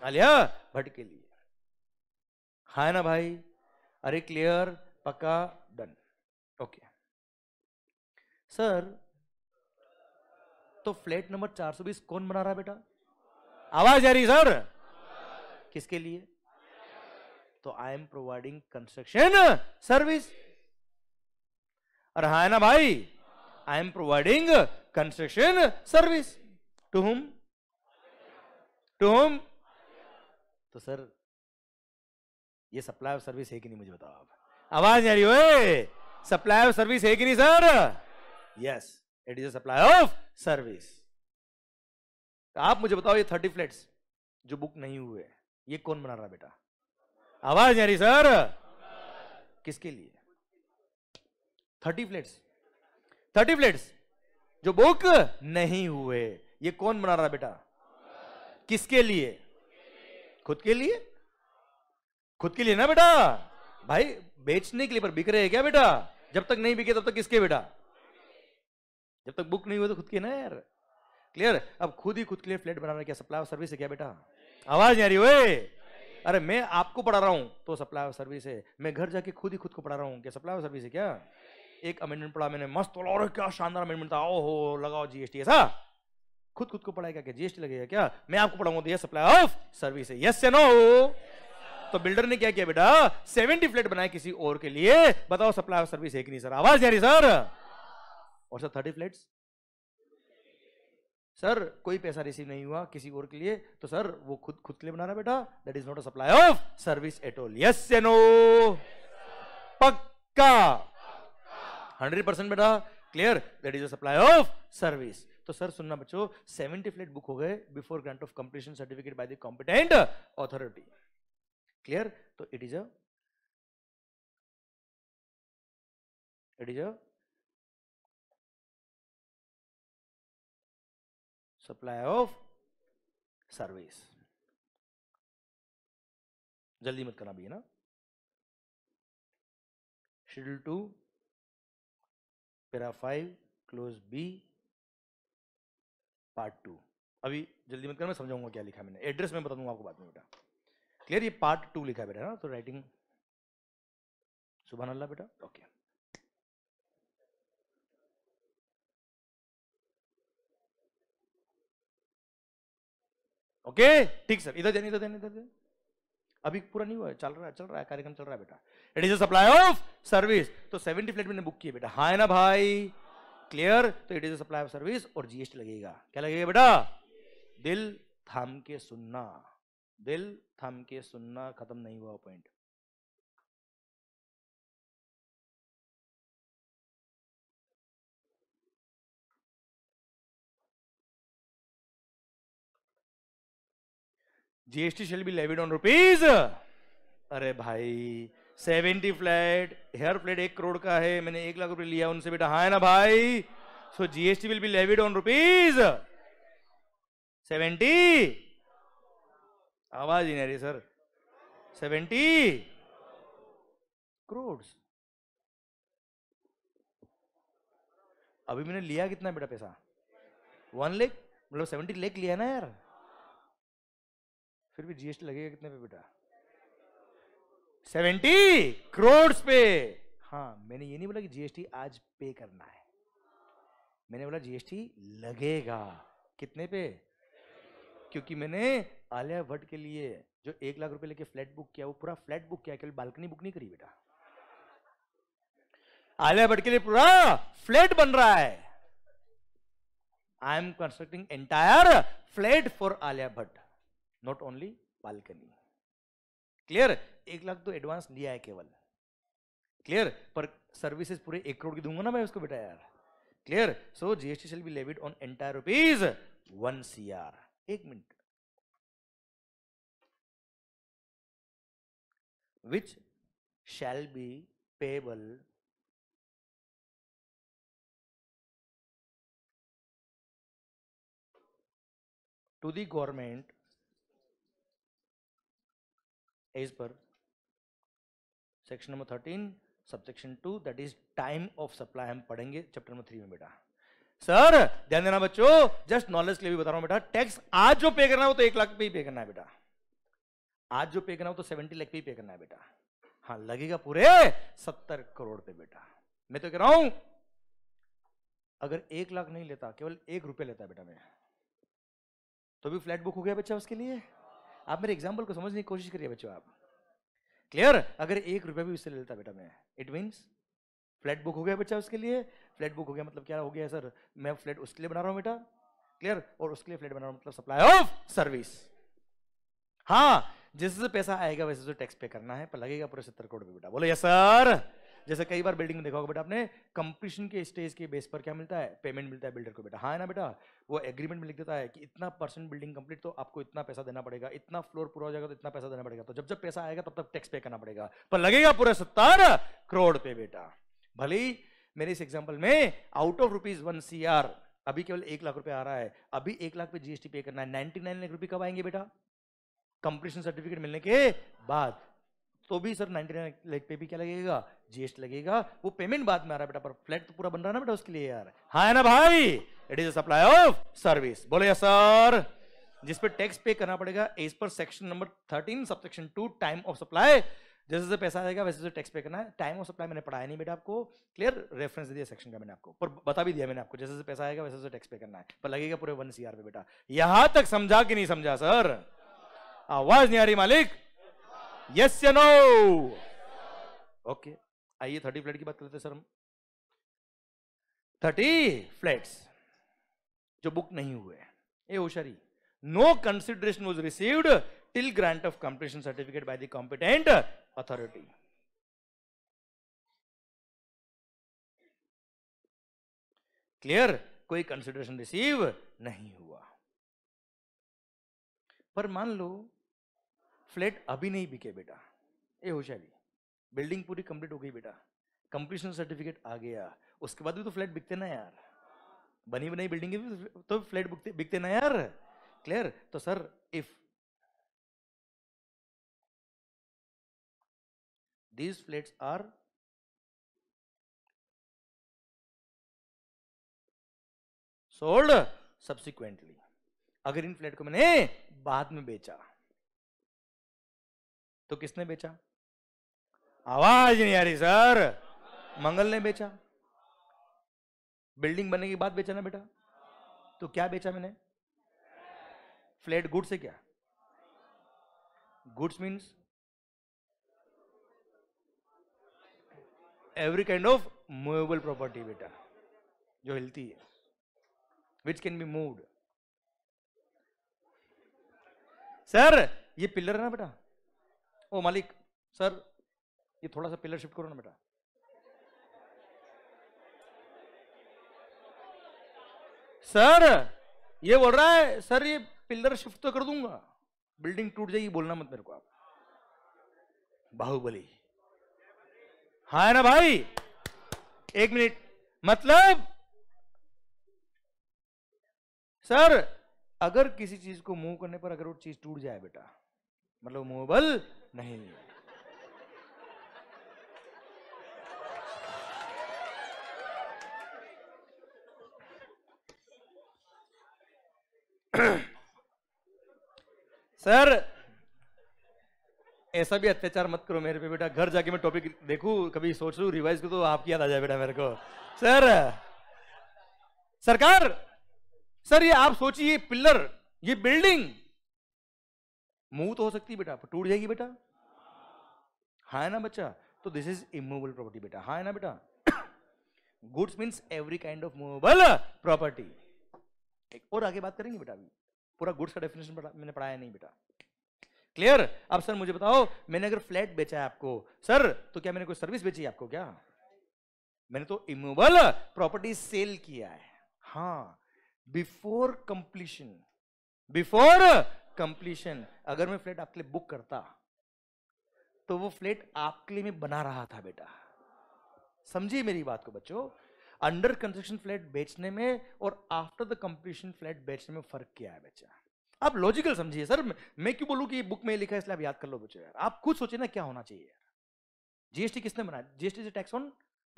Speaker 2: आलिया भट्ट के लिए हा है ना भाई अरे क्लियर पक्का डन ओके सर तो फ्लैट नंबर 420 कौन बना रहा है बेटा आवाज आ रही सर किसके लिए तो I am providing construction service अरे हा है ना भाई I am providing construction
Speaker 1: service to whom to whom
Speaker 2: तो सर ये सप्लाई ऑफ सर्विस है कि नहीं मुझे बताओ आप आवाज आ रही हो सप्लाई ऑफ सर्विस है कि नहीं sir yes it is a supply of service तो आप मुझे बताओ ये थर्टी फ्लैट्स जो बुक नहीं हुए ये कौन बना रहा बेटा आवाज नहीं रही सर किसके लिए थर्टी फ्लैट्स थर्टी फ्लैट्स जो बुक नहीं हुए ये कौन बना रहा बेटा किसके लिए खुद के लिए खुद के लिए ना बेटा भाई बेचने के लिए पर बिक रहे हैं क्या बेटा जब तक नहीं बिके तब तक किसके बेटा जब तक बुक नहीं हुए तो खुद की ना यार क्लियर अब खुद ही खुद के लिए फ्लैट बनाना क्या सप्लाई ऑफ सर्विस है क्या बेटा आवाज नहीं आ रही ओए अरे मैं आपको पढ़ा रहा हूँ तो सप्लाई ऑफ सर्विस है मैं घर जाके खुद ही खुद को पढ़ा रहा हूँ क्या सप्लाई ऑफ सर्विस है क्या एक अमेंडमेंट पढ़ा मैंने मस्त बोला और क्या शानदार अमेंडमेंट था ओहो लगाओ जीएसटी ऐसा खुद खुद को पढ़ाएगा क्या जीएसटी लगेगा क्या मैं आपको पढ़ाऊंगा तो ये सप्लाई ऑफ सर्विस है यस या नो तो बिल्डर ने क्या किया बेटा सेवेंटी फ्लैट बनाए किसी और के लिए बताओ सप्लाई ऑफ सर्विस है कि नहीं सर आवाज जा रही सर और सर थर्टी फ्लैट्स सर कोई पैसा रिसीव नहीं हुआ किसी और के लिए तो सर वो खुद खुद के लिए बना रहा बेटा that is not a supply of service at all yes या नो पक्का हंड्रेड परसेंट बेटा clear that is a supply of service तो सर सुनना बच्चों सेवेंटी फ्लेट बुक हो गए before grant of completion certificate by the competent
Speaker 1: authority clear तो it is a it is a supply of service जल्दी मत करना भैया ना schedule two para five clause B
Speaker 2: part two अभी जल्दी मत करना मैं समझाऊंगा क्या लिखा मैंने एड्रेस में बता दूंगा आपको बाद में बेटा क्लियर ये पार्ट टू लिखा बेटा ना तो राइटिंग सुबह अल्लाह बेटा ओके okay.
Speaker 1: ओके ठीक सर इधर देन इधर देन इधर
Speaker 2: अभी पूरा नहीं हुआ है चल रहा है चल रहा है कार्यक्रम चल रहा है बेटा it is a supply of service तो सेवेंटी फ्लैट मैंने बुक किया बेटा हाँ ना भाई क्लियर तो it is a supply of service और जीएसटी लगेगा क्या लगेगा बेटा दिल थाम के सुनना दिल
Speaker 1: थाम के सुनना खत्म नहीं हुआ point GST shall be levied
Speaker 2: on rupees अरे भाई सेवेंटी फ्लैट हेयर फ्लैट एक करोड़ का है मैंने एक लाख रुपए लिया उनसे बेटा हाँ है ना भाई so GST will be levied on rupees seventy आवाज ही नहीं रही सर सेवेंटी करोड़ अभी मैंने लिया कितना बेटा पैसा वन लेख मतलब सेवेंटी लेख लिया ना यार फिर भी जीएसटी लगेगा कितने पे बेटा सेवेंटी करोड़ पे हाँ मैंने ये नहीं बोला कि जीएसटी आज पे करना है मैंने बोला जीएसटी लगेगा कितने पे क्योंकि मैंने आलिया भट्ट के लिए जो एक लाख रुपए लेके फ्लैट बुक किया वो पूरा फ्लैट बुक किया केवल बालकनी बुक नहीं करी बेटा आलिया भट्ट के लिए पूरा फ्लैट बन रहा है I am constructing entire flat for Alia Bhatt not only balcony clear एक लाख तो एडवांस लिया है केवल क्लियर पर सर्विसेज पूरे एक करोड़ की दूंगा ना मैं उसको बेटा यार clear so GST shall be levied on entire
Speaker 1: rupees one C R एक minute which shall be payable to the government
Speaker 2: as per section number thirteen sub section two that is time of supply हम पढ़ेंगे chapter number three में बेटा sir ध्यान देना बच्चों just knowledge के लिए भी बता रहा हूं बेटा टैक्स आज जो पे करना है वो तो एक लाख पे ही पे करना है बेटा आज जो पे करना हो तो सेवेंटी लाख पे ही पे करना है बेटा हाँ लगेगा पूरे सत्तर करोड़ पे बेटा मैं तो कह रहा हूं अगर एक लाख नहीं लेता केवल एक रुपया लेता बेटा मैं तो भी फ्लैट बुक हो गया बच्चा उसके लिए आप मेरे एग्जाम्पल को समझने की कोशिश करिए बच्चों आप क्लियर अगर एक रुपया भी उससे ले लेता बेटा मैं इट मीन्स फ्लैट बुक हो गया बच्चा उसके लिए फ्लैट बुक हो गया मतलब क्या हो गया सर मैं फ्लैट उसके लिए बना रहा हूँ बेटा क्लियर और उसके लिए फ्लैट बना रहा हूँ मतलब सप्लाई ऑफ सर्विस हाँ जिससे पैसा आएगा वैसे जो टैक्स पे करना है पर लगेगा पूरे सत्तर करोड़ बेटा बोलो यस सर जैसे कई बार बिल्डिंग में देखा होगा बेटा आपने कंप्लीशन के स्टेज के बेस पर क्या मिलता है पेमेंट मिलता है बिल्डर को बेटा हाँ है ना बेटा वो एग्रीमेंट में लिख देता है कि इतना परसेंट बिल्डिंग कंप्लीट तो आपको इतना पैसा देना पड़ेगा इतना फ्लोर पूरा हो जाएगा तो इतना पैसा देना पड़ेगा तो जब जब पैसा आएगा तब तक टैक्स पे करना पड़ेगा पर लगेगा पूरा सत्तर करोड़ पे बेटा भले ही मेरे इस एग्जाम्पल में out of rupees one C R अभी केवल एक लाख रुपया आ रहा है अभी एक लाख पे जीएसटी पे करना है नाइनटी नाइन लाख रुपये कब आएंगे बेटा कंप्लीशन सर्टिफिकेट मिलने के बाद तो भी सर नाइनटी नाइन लाख पे भी क्या लगेगा जीएसटी लगेगा वो पेमेंट बाद में आ रहा है बेटा पर फ्लैट तो पूरा बन रहा है ना बेटा उसके लिए यार हाँ है ना भाई it is a supply of service बोले सर जिस जिसपे टैक्स पे करना पड़ेगा as per section number thirteen sub section two time of supply जैसे जैसे पैसा आएगा वैसे जैसे टैक्स पे करना है टाइम ऑफ सप्लाई मैंने पढ़ाया नहीं बेटा आपको क्लियर रेफरेंस दिया सेक्शन का मैंने आपको पर बता भी दिया मैंने आपको जैसे जैसे पैसा आएगा वैसे जैसे टैक्स पे करना है पर लगेगा पूरे वन सीआर पे बेटा यहां तक समझा कि नहीं समझा सर आवाज नहीं आ रही मालिक यस या नो ओके आइए थर्टी फ्लैट की बात करते सर हम थर्टी फ्लैट्स जो बुक नहीं हुए ए होशारी no consideration was received till grant of completion certificate by the competent authority
Speaker 1: clear कोई कंसिडरेशन रिसीव नहीं हुआ पर मान लो
Speaker 2: फ्लैट अभी नहीं बिके बेटा ए होशाली बिल्डिंग पूरी कंप्लीट हो गई बेटा कंप्लीशन सर्टिफिकेट आ गया उसके बाद भी तो फ्लैट बिकते ना यार बनी बनाई बिल्डिंग
Speaker 1: तो फ्लैट बिकते बिकते ना यार क्लियर तो sir if these flat are sold subsequently अगर इन फ्लैट को मैंने बाद में बेचा
Speaker 2: तो किसने बेचा आवाज नहीं आ रही सर मंगल ने बेचा बिल्डिंग बनने के बाद बेचा ना बेटा तो क्या बेचा मैंने फ्लैट गुड्स से क्या goods means every kind of movable property बेटा जो हिलती है which can be moved sir ये पिलर है ना बेटा ओ मालिक सर ये थोड़ा सा पिलर शिफ्ट करो ना बेटा सर ये बोल रहा है सर ये पिलर शिफ्ट तो कर दूंगा बिल्डिंग टूट जाएगी बोलना मत मेरे को आप बाहुबली हा है ना भाई एक मिनट मतलब सर अगर किसी चीज को मूव करने पर अगर वो चीज टूट जाए बेटा मतलब मूवेबल नहीं सर ऐसा भी अत्याचार मत करो मेरे पे बेटा घर जाके मैं टॉपिक देखू कभी सोच लू रिवाइज करूँ तो आपकी याद आ जाए बेटा मेरे को सर सरकार सर ये आप सोचिए पिल्लर ये बिल्डिंग मूव तो हो सकती है बेटा पर टूट जाएगी बेटा हाँ है ना बच्चा तो दिस इज इमूवेबल प्रॉपर्टी बेटा हाँ है ना बेटा goods means every kind of movable property एक और आगे बात करेंगे बेटा अभी पूरा गुड्स का डेफिनेशन मैंने पढ़ाया नहीं बेटा क्लियर अब सर मुझे बताओ मैंने अगर फ्लैट बेचा है आपको सर तो क्या मैंने कोई सर्विस बेची है आपको क्या मैंने तो इमूवेबल प्रॉपर्टी सेल किया है हाँ बिफोर कंप्लीशन बिफोर कंप्लीशन अगर मैं फ्लैट आपके लिए बुक करता तो वो फ्लैट आपके लिए मैं बना रहा था बेटा समझिए मेरी बात को बच्चों अंडर कंस्ट्रक्शन फ्लैट बेचने में और आफ्टर द कंप्लीशन फ्लैट बेचने में फर्क क्या है बच्चा आप लॉजिकल समझिए सर मैं क्यों बोलूँ कि ये बुक में लिखा है इसलिए आप याद कर लो बच्चों यार आप खुद सोचे ना क्या होना चाहिए यार जीएसटी किसने बनाया जीएसटी से टैक्स ऑन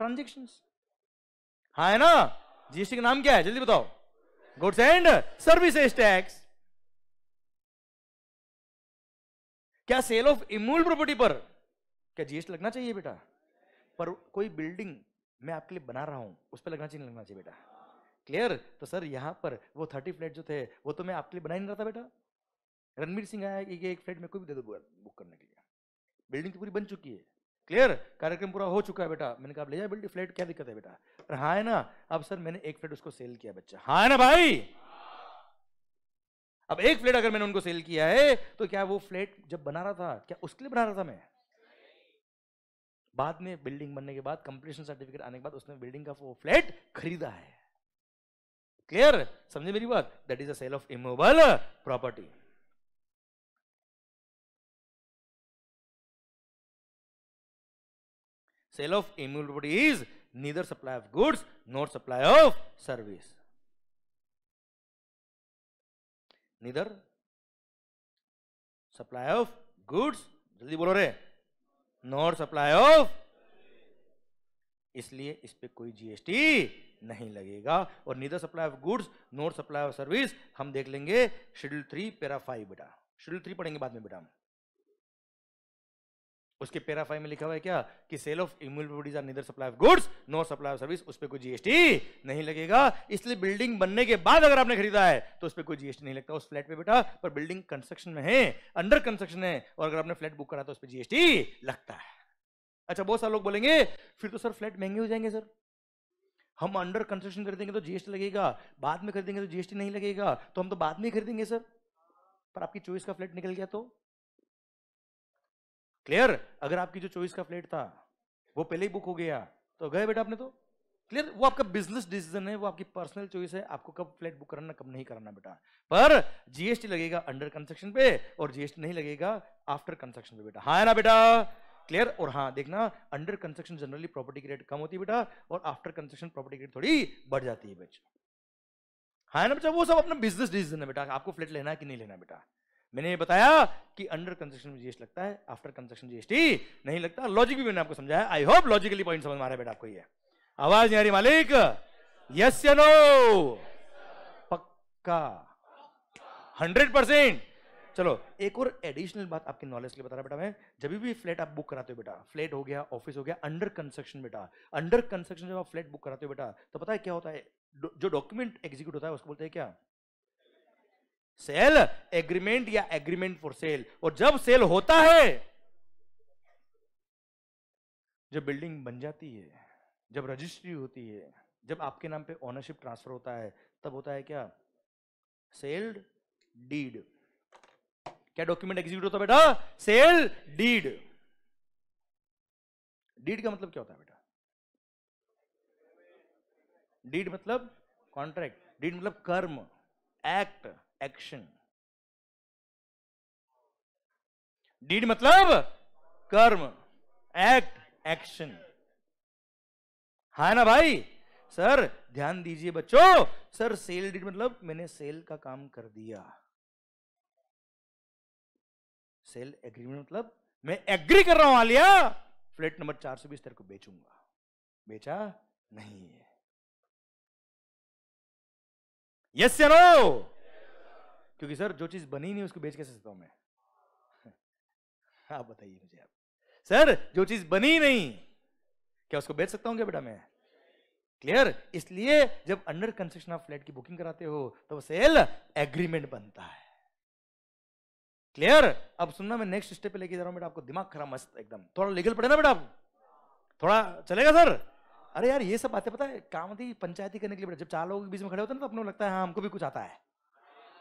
Speaker 1: ट्रांजेक्शन हाँ है ना जीएसटी का नाम क्या है जल्दी बताओ गुड्स एंड सर्विसेज टैक्स
Speaker 2: क्या सेल ऑफ इमूल प्रॉपर्टी पर क्या जीएसटी लगना चाहिए बेटा पर कोई बिल्डिंग मैं आपके लिए बना रहा हूं उस पर लगना चाहिए लगना चाहिए बेटा क्लियर तो सर यहाँ पर वो थर्टी फ्लैट जो थे वो तो मैं आपके लिए बना ही नहीं रहा था बेटा रणवीर सिंह आया ये एक फ्लैट में कोई भी दे दो बुक करने के लिए बिल्डिंग तो पूरी बन चुकी है क्लियर कार्यक्रम पूरा हो चुका है बेटा मैंने कहा आप ले जाए बिल्डिंग फ्लैट क्या दिक्कत है बेटा पर हाँ है ना अब सर मैंने एक फ्लैट उसको सेल किया बच्चा हाँ है ना भाई अब एक फ्लैट अगर मैंने उनको सेल किया है तो क्या वो फ्लैट जब बना रहा था क्या उसके लिए बना रहा था मैं बाद में बिल्डिंग बनने के बाद कंप्लीशन सर्टिफिकेट आने के बाद उसने बिल्डिंग का वो फ्लैट खरीदा है क्लियर समझे मेरी
Speaker 1: बात that is the sale of immovable property sale of immovable property
Speaker 2: is neither supply of goods not supply of service
Speaker 1: neither supply of goods जल्दी बोलो रे नॉट सप्लाई ऑफ
Speaker 2: इसलिए इस पर कोई जीएसटी नहीं लगेगा और neither supply of goods not supply of service हम देख लेंगे शेड्यूल थ्री पैरा फाइव बेटा शेड्यूल थ्री पढ़ेंगे बाद में बेटा हम उसके पेरा फाइव में लिखा हुआ है क्या कि sale of immovable properties are neither supply of goods no supply of service उस पर कोई जीएसटी नहीं लगेगा इसलिए बिल्डिंग बनने के बाद अगर आपने खरीदा है तो उस पर कोई जीएसटी नहीं लगता उस फ्लैट पे बेटा पर बिल्डिंग कंस्ट्रक्शन में है अंडर कंस्ट्रक्शन है और अगर आपने फ्लैट बुक करा तो उस पर जीएसटी लगता है अच्छा बहुत सारे लोग बोलेंगे फिर तो सर फ्लैट महंगे हो जाएंगे सर हम अंडर कंस्ट्रक्शन कर देंगे तो जीएसटी लगेगा बाद में खरीदेंगे तो जीएसटी नहीं लगेगा तो हम तो बाद में ही खरीदेंगे सर पर आपकी चॉइस का फ्लैट निकल गया तो क्लियर अगर आपकी जो चौबीस का फ्लेट था वो पहले ही बुक हो गया तो गए बेटा आपने तो क्लियर वो आपका बिजनेस डिसीजन है वो आपकी पर्सनल चॉइस है आपको कब फ्लैट बुक करना कब नहीं करना बेटा पर जीएसटी लगेगा अंडर कंस्ट्रक्शन पे और जीएसटी नहीं लगेगा आफ्टर कंस्ट्रक्शन पे बेटा हाँ है ना बेटा क्लियर और हाँ देखना अंडर कंस्ट्रक्शन जनरली प्रॉपर्टी की रेट कम होती है बेटा और आफ्टर कंस्ट्रक्शन प्रॉपर्टी की रेट थोड़ी बढ़ जाती है बेटा हाँ ना बेटा वो सब अपना बिजनेस डिसीजन है बेटा आपको फ्लैट लेना है कि नहीं लेना बेटा मैंने ये बताया कि अंडर कंस्ट्रक्शन में जीएसटी लगता है आफ्टर कंस्ट्रक्शन जीएसटी नहीं लगता लॉजिक भी मैंने आपको समझाया आई होप लॉजिकली पॉइंट समझ मारा बेटा आपको ये आवाज नहीं आ रही मालिक यस या नो पक्का हंड्रेड परसेंट चलो एक और एडिशनल बात आपके नॉलेज के लिए बता रहा बेटा मैं जब भी फ्लैट आप बुक कराते हो बेटा फ्लैट हो गया ऑफिस हो गया अंडर कंस्ट्रक्शन बेटा अंडर कंस्ट्रक्शन जब आप फ्लैट बुक कराते हो बेटा तो पता है क्या होता है जो डॉक्यूमेंट एग्जीक्यूट होता है उसको बोलते हैं क्या सेल एग्रीमेंट या एग्रीमेंट फॉर सेल और जब सेल होता है जब बिल्डिंग बन जाती है जब रजिस्ट्री होती है जब आपके नाम पे ओनरशिप ट्रांसफर होता है तब होता है क्या सेल्ड डीड क्या डॉक्यूमेंट एग्जीक्यूट होता है बेटा सेल डीड डीड का मतलब क्या होता है बेटा डीड मतलब कॉन्ट्रैक्ट डीड मतलब कर्म
Speaker 1: एक्ट एक्शन डीड मतलब कर्म एक्ट एक्शन
Speaker 2: हा ना भाई सर ध्यान दीजिए बच्चों सर सेल डीड मतलब मैंने सेल का काम कर दिया सेल एग्रीमेंट मतलब मैं एग्री कर रहा हूं आलिया फ्लैट नंबर चार सौ बीस तेरे को बेचूंगा बेचा नहीं है यस नो क्योंकि सर जो चीज़ बनी नहीं उसको बेच कैसे सकता हूं मैं आप बताइए मुझे आप सर जो चीज़ बनी नहीं क्या उसको बेच सकता हूं क्या बेटा मैं क्लियर इसलिए जब अंडर कंस्ट्रक्शन ऑफ फ्लैट की बुकिंग कराते हो तो सेल एग्रीमेंट बनता है क्लियर अब सुनना मैं नेक्स्ट स्टेप पे लेके जा रहा हूं बेटा आपको दिमाग खराब मस्त एकदम थोड़ा लीगल पड़े ना बेटा आप थोड़ा चलेगा सर अरे यार ये सब बातें पता है काम थी पंचायती करने के लिए बेटा जब चार लोगों के बीच में खड़े होते हैं ना तो अपने लगता है हाँ हमको भी कुछ आता है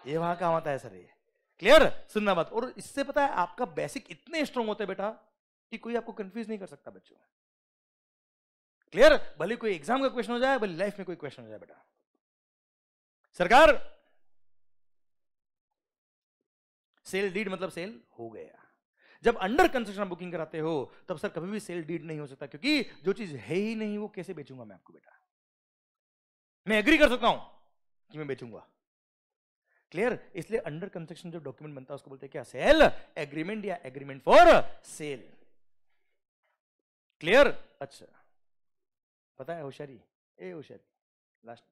Speaker 2: ये वहां काम आता है सर ये क्लियर सुनना बात और इससे पता है आपका बेसिक इतने स्ट्रांग होते हैं बेटा कि कोई आपको कंफ्यूज नहीं कर सकता बच्चों क्लियर भले कोई एग्जाम का क्वेश्चन हो जाए भले लाइफ में कोई क्वेश्चन हो जाए बेटा सरकार सेल डीड मतलब सेल हो गया जब अंडर कंस्ट्रक्शन बुकिंग कराते हो तब सर कभी भी सेल डीड नहीं हो सकता क्योंकि जो चीज है ही नहीं वो कैसे बेचूंगा मैं आपको बेटा मैं एग्री कर सकता हूं कि मैं बेचूंगा क्लियर इसलिए अंडर कंस्ट्रक्शन जो डॉक्यूमेंट बनता है उसको बोलते हैं क्या सेल एग्रीमेंट या एग्रीमेंट फॉर सेल क्लियर अच्छा पता है होशियारी ए होशियारी लास्ट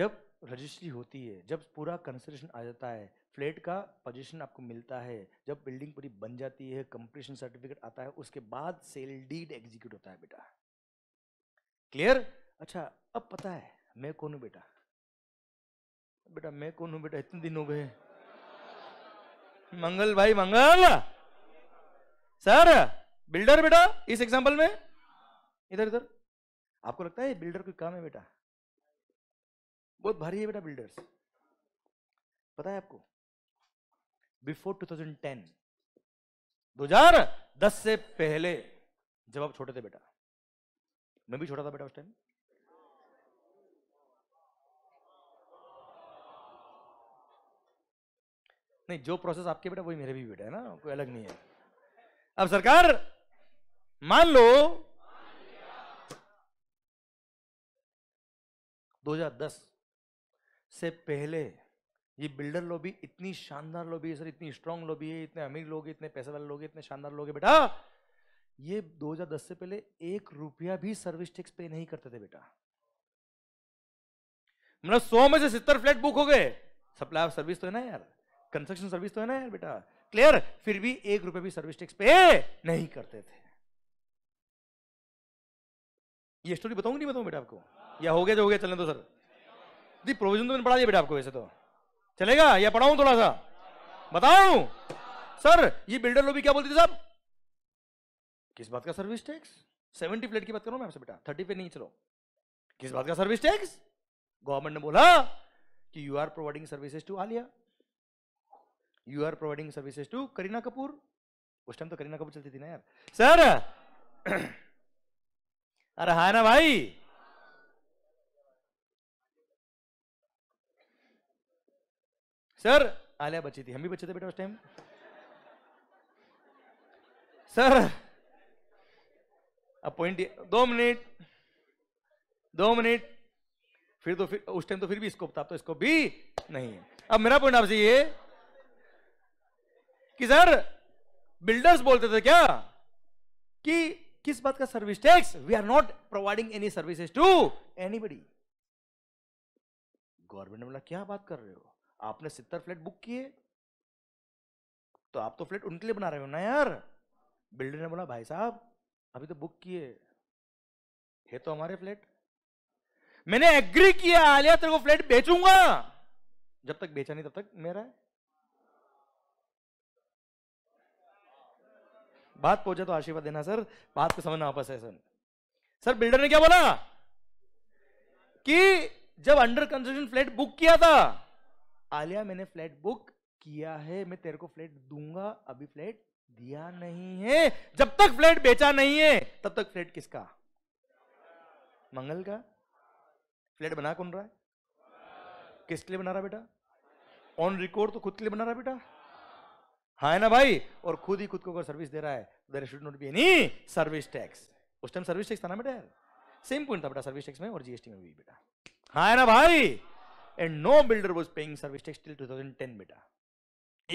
Speaker 2: जब रजिस्ट्री होती है जब पूरा कंस्ट्रक्शन आ जाता है फ्लैट का पोजीशन आपको मिलता है जब बिल्डिंग पूरी बन जाती है कंप्लीशन सर्टिफिकेट आता है उसके बाद सेल डीड एग्जीक्यूट होता है बेटा क्लियर अच्छा अब पता है मैं कौन हूँ बेटा बेटा मैं कौन हूं बेटा इतने दिन हो गए मंगल भाई मंगल सर बिल्डर बेटा इस एग्जाम्पल में इधर इधर आपको लगता है बिल्डर कोई काम है बेटा बहुत भारी है बेटा बिल्डर्स पता है आपको बिफोर 2010 2010 से पहले जब आप छोटे थे बेटा मैं भी छोटा था बेटा उस टाइम नहीं जो प्रोसेस आपके बेटा वही मेरे भी बेटा है ना कोई अलग नहीं है अब सरकार मान लो 2010 से पहले ये बिल्डर लॉबी इतनी शानदार लॉबी है सर इतनी स्ट्रांग लॉबी है इतने अमीर लोग इतने पैसे वाले लोग इतने शानदार लोग है बेटा ये 2010 से पहले एक रुपया भी सर्विस टैक्स पे नहीं करते थे बेटा मतलब सौ में से सितर फ्लैट बुक हो गए सप्लाई ऑफ सर्विस तो है ना यार कंस्ट्रक्शन सर्विस तो है ना यार बेटा क्लियर फिर भी एक रुपए भी सर्विस टैक्स पे नहीं करते थे ये स्टोरी बताऊंगी नहीं बताऊं बेटा आपको या हो गया जो हो गया चलने तो सर दी प्रोविजन तो मैंने पढ़ा दिया बेटा आपको वैसे तो चलेगा या पढ़ाऊं थोड़ा सा बताऊं सर ये बिल्डर लोबी क्या बोलती थी साहब किस बात का सर्विस टैक्स सेवेंटी प्लेट की बात करो मैं आपसे बेटा थर्टी पे नहीं चलो किस बात का सर्विस टैक्स गवर्नमेंट ने बोला कि you are providing services to Alia you are providing services to Kareena Kapoor उस टाइम तो करीना कपूर चलती थी ना यार
Speaker 1: सर अरे हाँ ना भाई
Speaker 2: सर आलिया बची थी हम भी बचे थे बेटा उस टाइम सर अब पॉइंट दो मिनट दो मिनट फिर तो फिर उस टाइम तो फिर भी स्कोप था तो स्कोप भी नहीं है अब मेरा पॉइंट आपसे ये कि सर बिल्डर्स बोलते थे क्या कि किस बात का service tax we are not
Speaker 1: providing any
Speaker 2: services to anybody government ने बोला क्या बात कर रहे हो आपने सितर फ्लैट बुक किए तो आप तो फ्लैट उनके लिए बना रहे हो ना यार बिल्डर ने बोला भाई साहब अभी तो बुक किए है तो हमारे फ्लैट मैंने एग्री किया आलिया तेरे को फ्लैट बेचूंगा जब तक बेचा नहीं तब तक मेरा है बात पहुंचे तो आशीर्वाद देना सर बात को समझना वापस है सर सर बिल्डर ने क्या बोला कि जब अंडर कंस्ट्रक्शन फ्लैट बुक किया था आलिया मैंने फ्लैट बुक किया है मैं तेरे को फ्लैट दूंगा अभी फ्लैट दिया नहीं है जब तक फ्लैट बेचा नहीं है तब तक फ्लैट किसका मंगल का फ्लैट बना कौन रहा है किसके लिए बना रहा बेटा ऑन रिकॉर्ड तो खुद के लिए बना रहा बेटा हाँ है ना भाई और खुद ही खुद को अगर सर्विस दे रहा है there should not be any service tax उस टाइम सर्विस टैक्स था ना बेटा यार सेम पॉइंट था बेटा सर्विस टैक्स में और जीएसटी में भी बेटा हाँ है ना भाई and no builder was paying service tax till 2010 बेटा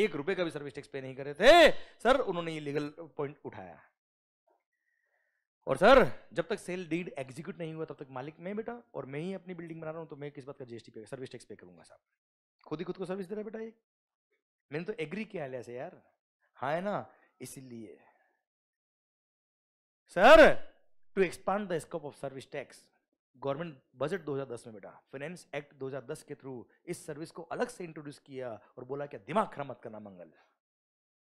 Speaker 2: एक रुपए का भी सर्विस टैक्स पे नहीं कर रहे थे सर उन्होंने ये लीगल पॉइंट उठाया और सर जब तक सेल डीड एग्जीक्यूट नहीं हुआ तब तक मालिक मैं बेटा और मैं ही अपनी बिल्डिंग बना रहा हूँ तो मैं किस बात का जीएसटी पे सर्विस टैक्स पे करूंगा साहब खुद ही खुद को सर्विस दे रहा है बेटा ये मैंने तो एग्री किया लिया से यार हा है ना इसीलिए sir to expand the scope of service tax government budget 2010 में बेटा फाइनेंस एक्ट 2010 के थ्रू इस सर्विस को अलग से इंट्रोड्यूस किया और बोला क्या दिमाग खराब मत करना मंगल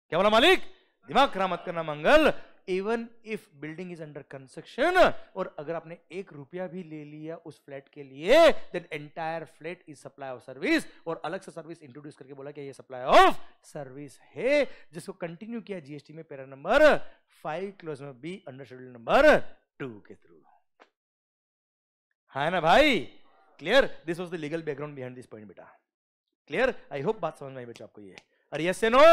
Speaker 2: क्या बोला मालिक दिमाग खराब मत करना Mangal even if building is under construction और अगर आपने एक रुपया भी ले लिया उस फ्लैट के लिए then entire flat is supply of service और अलग से सर्विस इंट्रोड्यूस करके बोला कि ये सप्लाई ऑफ सर्विस है जिसको कंटिन्यू किया जीएसटी में पैरा नंबर फाइव क्लोज में B under schedule number two के थ्रू हाँ ना भाई clear this was the legal background behind this point बेटा क्लियर आई होप बात समझ में आई बेटा आपको ये अरे यस नो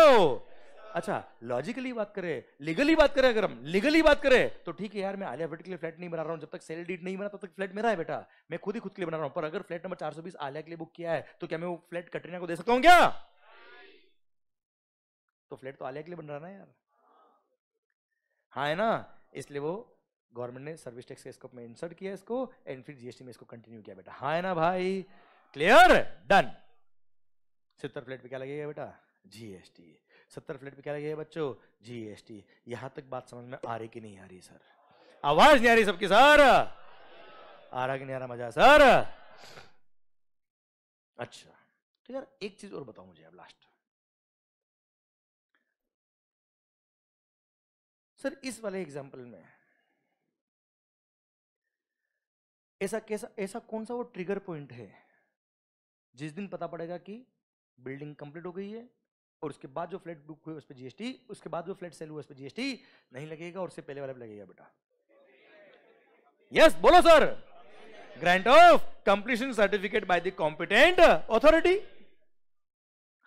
Speaker 2: अच्छा लॉजिकली बात करें लीगली बात करें अगर हम लीगली बात करें तो ठीक है यार मैं आलिया भट्ट के लिए फ्लैट नहीं बना रहा हूँ जब तक सेल डीड नहीं बना तब तक फ्लैट मेरा है बेटा मैं खुद ही खुद के लिए बना रहा हूँ पर अगर फ्लैट नंबर चार आलिया के लिए बुक किया है तो क्या मैं वो फ्लैट कटरीना को दे सकता हूँ क्या तो फ्लैट तो आलिया के लिए बन रहा ना यार हाँ है ना इसलिए वो गवर्नमेंट ने सर्विस टैक्स के स्कोप में इंसर्ट किया इसको एंड फिर जीएसटी में इसको कंटिन्यू किया बेटा हाँ है ना भाई क्लियर डन सितर फ्लैट पे क्या लगेगा बेटा जीएसटी सत्तर फ्लैट पे क्या लगेगा बच्चों जीएसटी यहां तक बात समझ में आ रही कि नहीं आ रही सर आवाज नहीं आ रही सबकी सर आ रहा कि नहीं आ रहा मजा सर
Speaker 1: अच्छा तो यार एक चीज और बताओ मुझे अब लास्ट सर इस वाले एग्जाम्पल में ऐसा कैसा ऐसा कौन सा वो ट्रिगर पॉइंट है
Speaker 2: जिस दिन पता पड़ेगा कि बिल्डिंग कंप्लीट हो गई है और उसके बाद जो फ्लैट बुक हुए उस पर जीएसटी उसके बाद जो फ्लैट सेल हुआ उस पर जीएसटी नहीं लगेगा और उससे पहले वाला भी लगेगा बेटा यस बोलो sir grant of completion certificate by the competent authority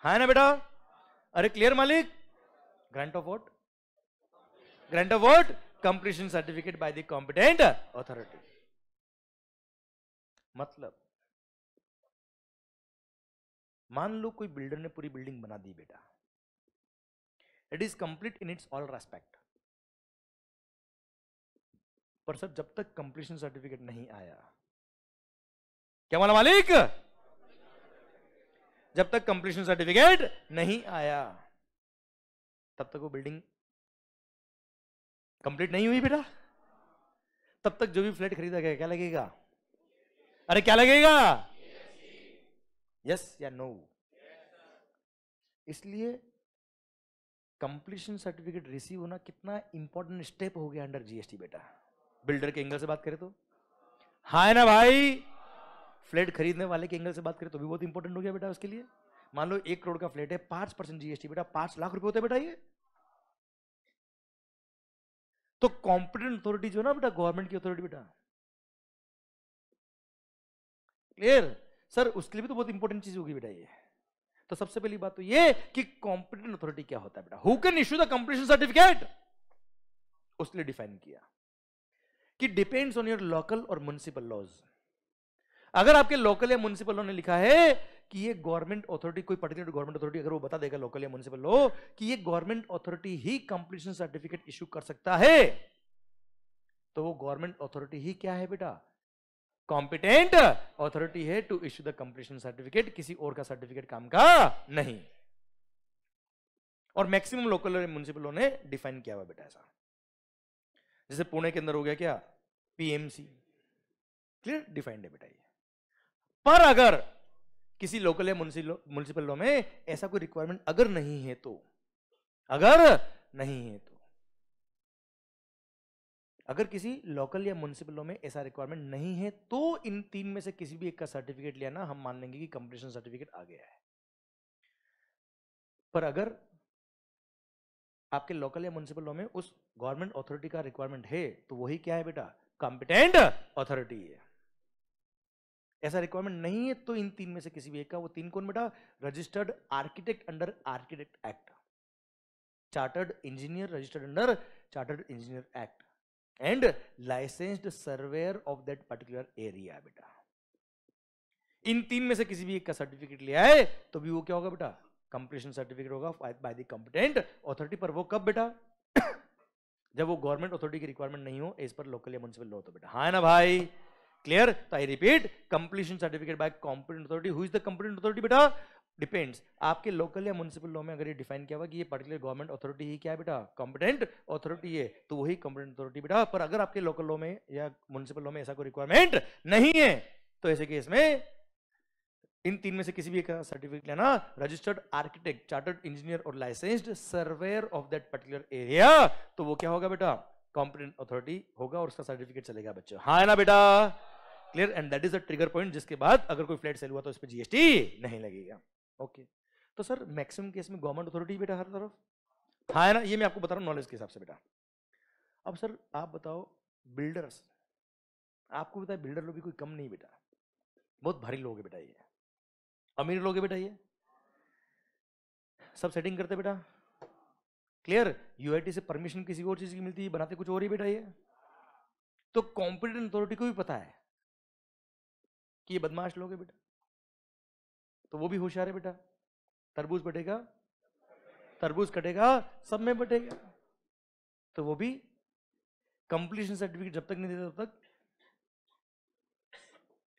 Speaker 2: है ना बेटा अरे क्लियर मालिक grant of vote grant of vote completion certificate by the competent
Speaker 1: authority मतलब मान लो कोई बिल्डर ने पूरी बिल्डिंग बना दी बेटा it is complete in its all respect पर सर
Speaker 2: जब तक कंप्लीशन सर्टिफिकेट नहीं आया क्या माना मालिक जब तक कंप्लीशन सर्टिफिकेट नहीं आया तब तक वो बिल्डिंग कंप्लीट नहीं हुई बेटा तब तक जो भी फ्लैट खरीदा गया क्या लगेगा अरे क्या लगेगा यस या नो इसलिए कंप्लीशन सर्टिफिकेट रिसीव होना कितना इंपॉर्टेंट स्टेप हो गया अंडर जीएसटी बेटा बिल्डर के एंगल से बात करें तो हा है ना भाई फ्लैट खरीदने वाले के एंगल से बात करें तो भी बहुत इंपॉर्टेंट हो गया बेटा उसके लिए मान लो एक करोड़ का फ्लैट है पांच परसेंट जीएसटी बेटा पांच लाख रुपए होते बेटा ये
Speaker 1: तो कॉम्पिटेंट अथॉरिटी जो ना बेटा गवर्नमेंट की अथॉरिटी बेटा क्लियर सर उसके लिए भी तो
Speaker 2: बहुत इंपॉर्टेंट चीज होगी बेटा ये तो सबसे पहली बात तो ये कि कॉम्पिटेंट अथॉरिटी क्या होता है बेटा who can issue the completion certificate उसके लिए डिफाइन किया कि डिपेंड्स ऑन योर लोकल और म्युनिसिपल लॉज अगर आपके लोकल या म्युनिसिपल लॉ ने लिखा है कि ये गवर्नमेंट अथॉरिटी कोई पर्टिकुलर गवर्नमेंट अथॉरिटी अगर वो बता देगा लोकल या म्युनिसिपल लॉ कि ये गवर्नमेंट अथॉरिटी ही कंप्लीशन सर्टिफिकेट इश्यू कर सकता है तो वो गवर्नमेंट अथॉरिटी ही क्या है बेटा कॉम्पिटेंट ऑथोरिटी है to issue the completion certificate किसी और का सर्टिफिकेट काम का नहीं और मैक्सिमम लोकल म्यूनिसिपल लॉ ने डिफाइन किया हुआ बेटा ऐसा जैसे पुणे के अंदर हो गया क्या पीएमसी क्लियर डिफाइंड है बेटा ये पर अगर किसी लोकल या म्यूनिसिपल लॉ में ऐसा कोई रिक्वायरमेंट अगर नहीं है तो अगर नहीं है तो अगर किसी लोकल या म्यूनसिपलों में ऐसा रिक्वायरमेंट नहीं है तो इन तीन में से किसी भी एक का सर्टिफिकेट लेना हम मान लेंगे कि कंपटीशन सर्टिफिकेट आ गया है पर अगर आपके लोकल या म्यूनसिपलों में उस गवर्नमेंट अथॉरिटी का रिक्वायरमेंट है तो वही क्या है बेटा कॉम्पिटेंट अथॉरिटी है ऐसा रिक्वायरमेंट नहीं है तो इन तीन में से किसी भी एक का वो तीन कौन बेटा registered architect under architect act chartered engineer registered under chartered engineer act and licensed surveyor of that particular area बेटा इन तीन में से किसी भी एक का सर्टिफिकेट ले आए तो भी वो क्या होगा बेटा कंप्लीशन सर्टिफिकेट होगा बाय द कॉम्पिटेंट ऑथोरिटी पर वो कब बेटा जब वो गवर्नमेंट अथॉरिटी की रिक्वायरमेंट नहीं हो इस पर लोकल या म्यूनसिपल लॉ तो बेटा हाँ ना भाई क्लियर तो I repeat completion certificate by competent authority who is the competent authority बेटा डिपेंड्स आपके लोकल या म्यूनसिपल लॉ में अगर ये डिफाइन किया हुआ कि ये पर्टिकुलर गवर्नमेंट अथॉरिटी ही क्या है बेटा कॉम्पिटेंट अथॉरिटी है तो वही कॉम्पिटेंट अथॉरिटी बेटा पर अगर आपके लोकल लॉ में या म्यूनसिपल लॉ में ऐसा कोई रिक्वायरमेंट नहीं है तो ऐसे केस में इन तीन में से किसी भी एक सर्टिफिकेट लेना रजिस्टर्ड आर्किटेक्ट चार्टर्ड इंजीनियर और licensed surveyor of that particular area तो वो क्या होगा बेटा कॉम्पिटेंट अथॉरिटी होगा और उसका सर्टिफिकेट चलेगा बच्चों हाँ ना बेटा clear and that is a trigger point जिसके बाद अगर कोई फ्लैट सेल हुआ तो इस पर जीएसटी नहीं लगेगा ओके तो सर मैक्सिमम केस में गवर्नमेंट अथॉरिटी बेटा हर तरफ हाँ है ना ये मैं आपको बता रहा हूँ नॉलेज के हिसाब से बेटा अब सर आप बताओ बिल्डर्स आपको बताया बिल्डर लोग भी कोई कम नहीं बेटा बहुत भारी लोग है बेटा ये अमीर लोग है बेटा ये सब सेटिंग करते बेटा क्लियर यूआईटी से परमिशन किसी और चीज़ की मिलती है बनाते कुछ और ही बेटा ये तो कॉम्पिटेंट अथॉरिटी को भी पता है कि ये बदमाश लोग है बेटा तो वो भी होशियार है बेटा तरबूज बटेगा तरबूज कटेगा सब में बटेगा तो वो भी कंप्लीशन सर्टिफिकेट जब तक नहीं देता तब तक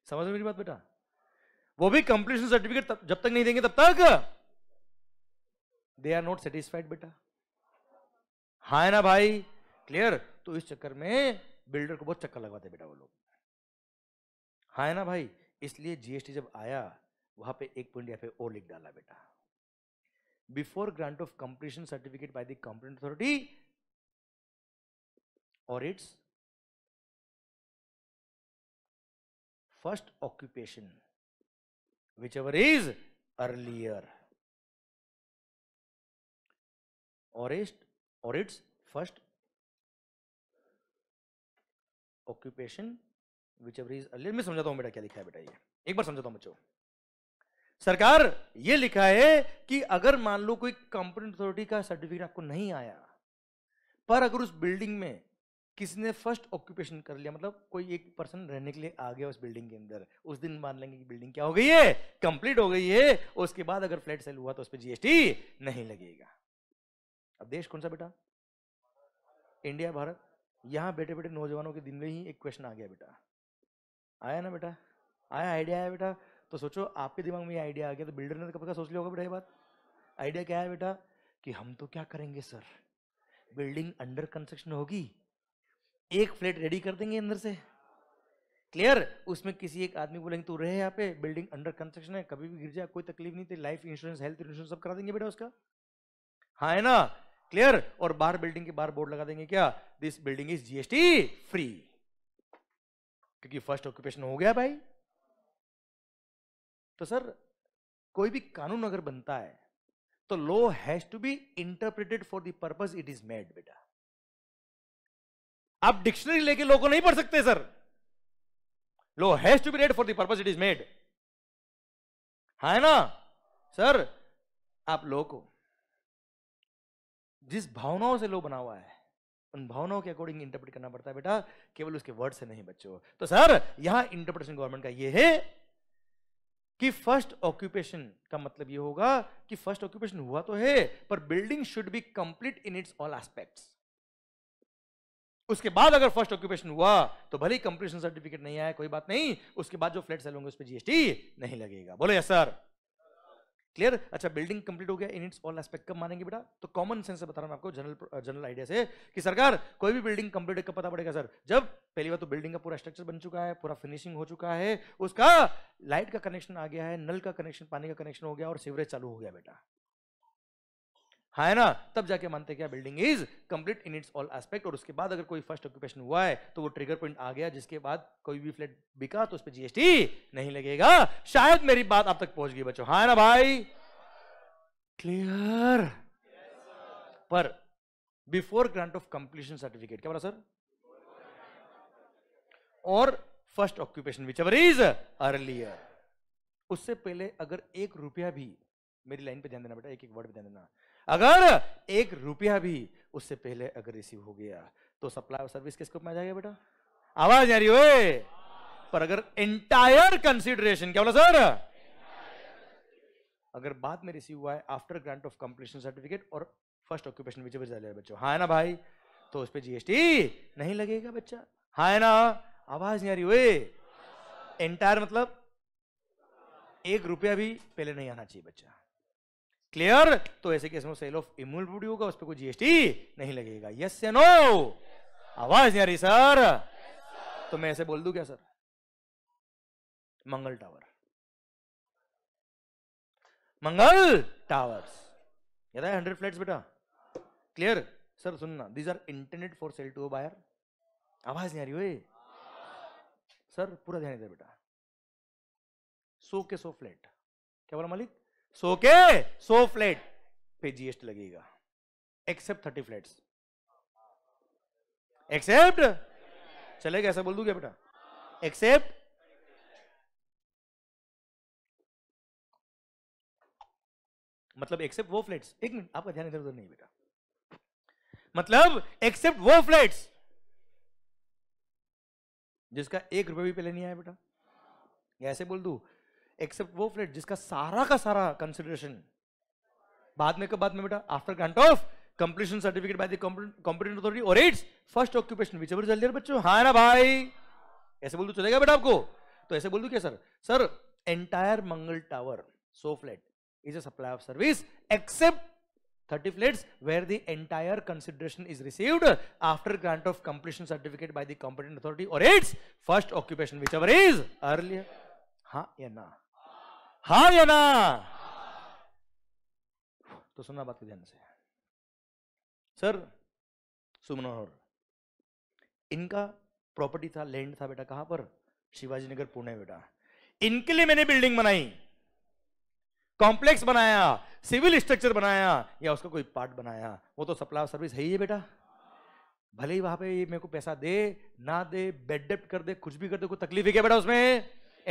Speaker 2: समझ में मेरी बात बेटा वो भी कंप्लीशन सर्टिफिकेट जब तक नहीं देंगे तब तक दे आर नॉट सेटिस्फाइड बेटा हा है ना भाई क्लियर तो इस चक्कर में बिल्डर को बहुत चक्कर लगवाते बेटा वो लोग हा है ना भाई इसलिए जीएसटी जब आया वहां पे एक पॉइंट या फिर और लिख डाला बेटा before grant of completion certificate
Speaker 1: by the competent authority और its first occupation whichever is earlier और इट और its first
Speaker 2: occupation whichever is earlier मैं समझाता हूं बेटा क्या लिखा है बेटा ये एक बार समझाता हूं बच्चों सरकार ये लिखा है कि अगर मान लो कोई कंपनी अथॉरिटी का सर्टिफिकेट आपको नहीं आया पर अगर उस बिल्डिंग में किसी ने फर्स्ट ऑक्यूपेशन कर लिया मतलब कोई एक पर्सन रहने के लिए आ गया उस बिल्डिंग के अंदर उस दिन मान लेंगे कि बिल्डिंग क्या हो गई है कंप्लीट हो गई है उसके बाद अगर फ्लैट सेल हुआ तो उस पर जीएसटी नहीं लगेगा अब देश कौन सा बेटा इंडिया भारत यहां बैठे बैठे नौजवानों के दिन में ही एक क्वेश्चन आ गया बेटा आया ना बेटा आया आइडिया आया बेटा तो सोचो आपके दिमाग में ये आइडिया आ गया तो बिल्डर ने तो कब सोच लिया होगा बेटा ये बात आइडिया क्या है बेटा कि हम तो क्या करेंगे सर बिल्डिंग अंडर कंस्ट्रक्शन होगी एक फ्लैट रेडी कर देंगे अंदर से क्लियर उसमें किसी एक आदमी बोलेंगे तू रहे यहाँ पे बिल्डिंग अंडर कंस्ट्रक्शन है कभी भी गिर जाए कोई तकलीफ नहीं थी लाइफ इंश्योरेंस हेल्थ इंश्योरेंस सब करा देंगे बेटा उसका हाँ है ना क्लियर और बाहर बिल्डिंग के बाहर बोर्ड लगा देंगे क्या this building is GST free क्योंकि फर्स्ट ऑक्यूपेशन हो गया भाई तो सर कोई भी कानून अगर बनता है तो law has to be interpreted for the purpose it is made बेटा आप डिक्शनरी लेके लॉ को नहीं पढ़ सकते
Speaker 1: sir law has to be read for the purpose it is made है ना सर आप लॉ को
Speaker 2: जिस भावनाओं से लॉ बना हुआ है उन भावनाओं के अकॉर्डिंग इंटरप्रेट करना पड़ता है बेटा केवल उसके वर्ड से नहीं बच्चों तो सर यहां इंटरप्रिटेशन गवर्नमेंट का ये है कि फर्स्ट ऑक्यूपेशन का मतलब ये होगा कि फर्स्ट ऑक्यूपेशन हुआ तो है पर building should be complete in its all aspects उसके बाद अगर फर्स्ट ऑक्यूपेशन हुआ तो भले ही कंप्लीशन सर्टिफिकेट नहीं आया कोई बात नहीं उसके बाद जो फ्लैट सेल होंगे उस पर जीएसटी नहीं लगेगा बोले यस सर क्लियर अच्छा बिल्डिंग कंप्लीट हो गया इन इट्स ऑल एस्पेक्ट कब मानेंगे बेटा तो कॉमन सेंस से बता रहा हूं आपको जनरल जनरल आइडिया से कि सरकार कोई भी बिल्डिंग कंप्लीट कब पता पड़ेगा सर जब पहली बार तो बिल्डिंग का पूरा स्ट्रक्चर बन चुका है पूरा फिनिशिंग हो चुका है उसका लाइट का कनेक्शन आ गया है नल का कनेक्शन पानी का कनेक्शन हो गया और सीवरेज चालू हो गया बेटा है ना तब जाके मानते क्या building is complete in its all aspect और उसके बाद अगर कोई फर्स्ट ऑक्यूपेशन हुआ है तो वो ट्रिगर पॉइंट आ गया जिसके बाद कोई भी फ्लैट बिका तो उस पर जीएसटी नहीं लगेगा शायद मेरी बात आप तक पहुंच गई बच्चों हाँ ना भाई क्लियर पर before grant of completion certificate क्या बोला सर और first occupation whichever is earlier उससे पहले अगर एक रुपया भी मेरी लाइन पे ध्यान देना बेटा एक एक वर्ड पे ध्यान देना अगर एक रुपया भी उससे पहले अगर रिसीव हो गया तो सप्लाई और सर्विस किसके में आ जाएगा बेटा आवाज आ रही हो पर अगर एंटायर कंसिडरेशन क्या बोला सर अगर बाद में रिसीव हुआ है after grant of completion certificate और फर्स्ट ऑक्यूपेशन विजय विद्यालय बच्चों हाँ है ना भाई तो उस पर जीएसटी नहीं लगेगा बच्चा हाँ है ना आवाज नहीं आ रही हुए एंटायर मतलब एक रुपया भी पहले नहीं आना चाहिए बच्चा क्लियर तो ऐसे केस में सेल ऑफ इम्यून प्रोड्यू होगा उस पर कोई जीएसटी नहीं लगेगा यस या नो आवाज नहीं आ रही सर तो मैं ऐसे बोल दू क्या sir Mangal tower Mangal towers याद हंड्रेड फ्लैट्स बेटा क्लियर सर सुनना these are intended for sale to buyer आवाज नहीं आ रही सर पूरा ध्यान बेटा सो के सो फ्लैट क्या बोला मालिक सो के सो फ्लैट पे जीएसटी लगेगा एक्सेप्ट थर्टी फ्लैट एक्सेप्ट चलेगा कैसा बोल
Speaker 1: क्या बेटा एक्सेप्ट मतलब एक्सेप्ट वो फ्लैट्स एक मिनट आपका ध्यान इधर उधर नहीं बेटा
Speaker 2: मतलब एक्सेप्ट वो फ्लैट्स जिसका एक रुपये भी पहले नहीं आया बेटा ऐसे बोल दू एक्सेप्ट वो फ्लैट जिसका सारा का सारा कंसिडरेशन बाद में कब बाद में बेटा after grant of completion certificate by the competent authority और its first occupation whichever जल्दी बच्चों हाँ ना भाई ऐसे बोल दू तो चलेगा बेटा आपको तो ऐसे बोल दू क्या sir sir entire Mangal tower सो flat is a supply of service except 30 flats where the entire consideration is received after grant of completion certificate by the authority और its first first whichever is earlier हाँ या ना हाँ या ना तो सुनना बात ध्यान से सर सुमनोहर इनका प्रॉपर्टी था लैंड था बेटा कहां पर शिवाजी नगर पुणे बेटा इनके लिए मैंने बिल्डिंग बनाई कॉम्प्लेक्स बनाया सिविल स्ट्रक्चर बनाया या उसका कोई पार्ट बनाया वो तो सप्लाई सर्विस है ही है बेटा भले ही वहां पे मेरे को पैसा दे ना दे बेड डेप्ट कर दे कुछ भी कर दे कोई तकलीफ है क्या बेटा उसमें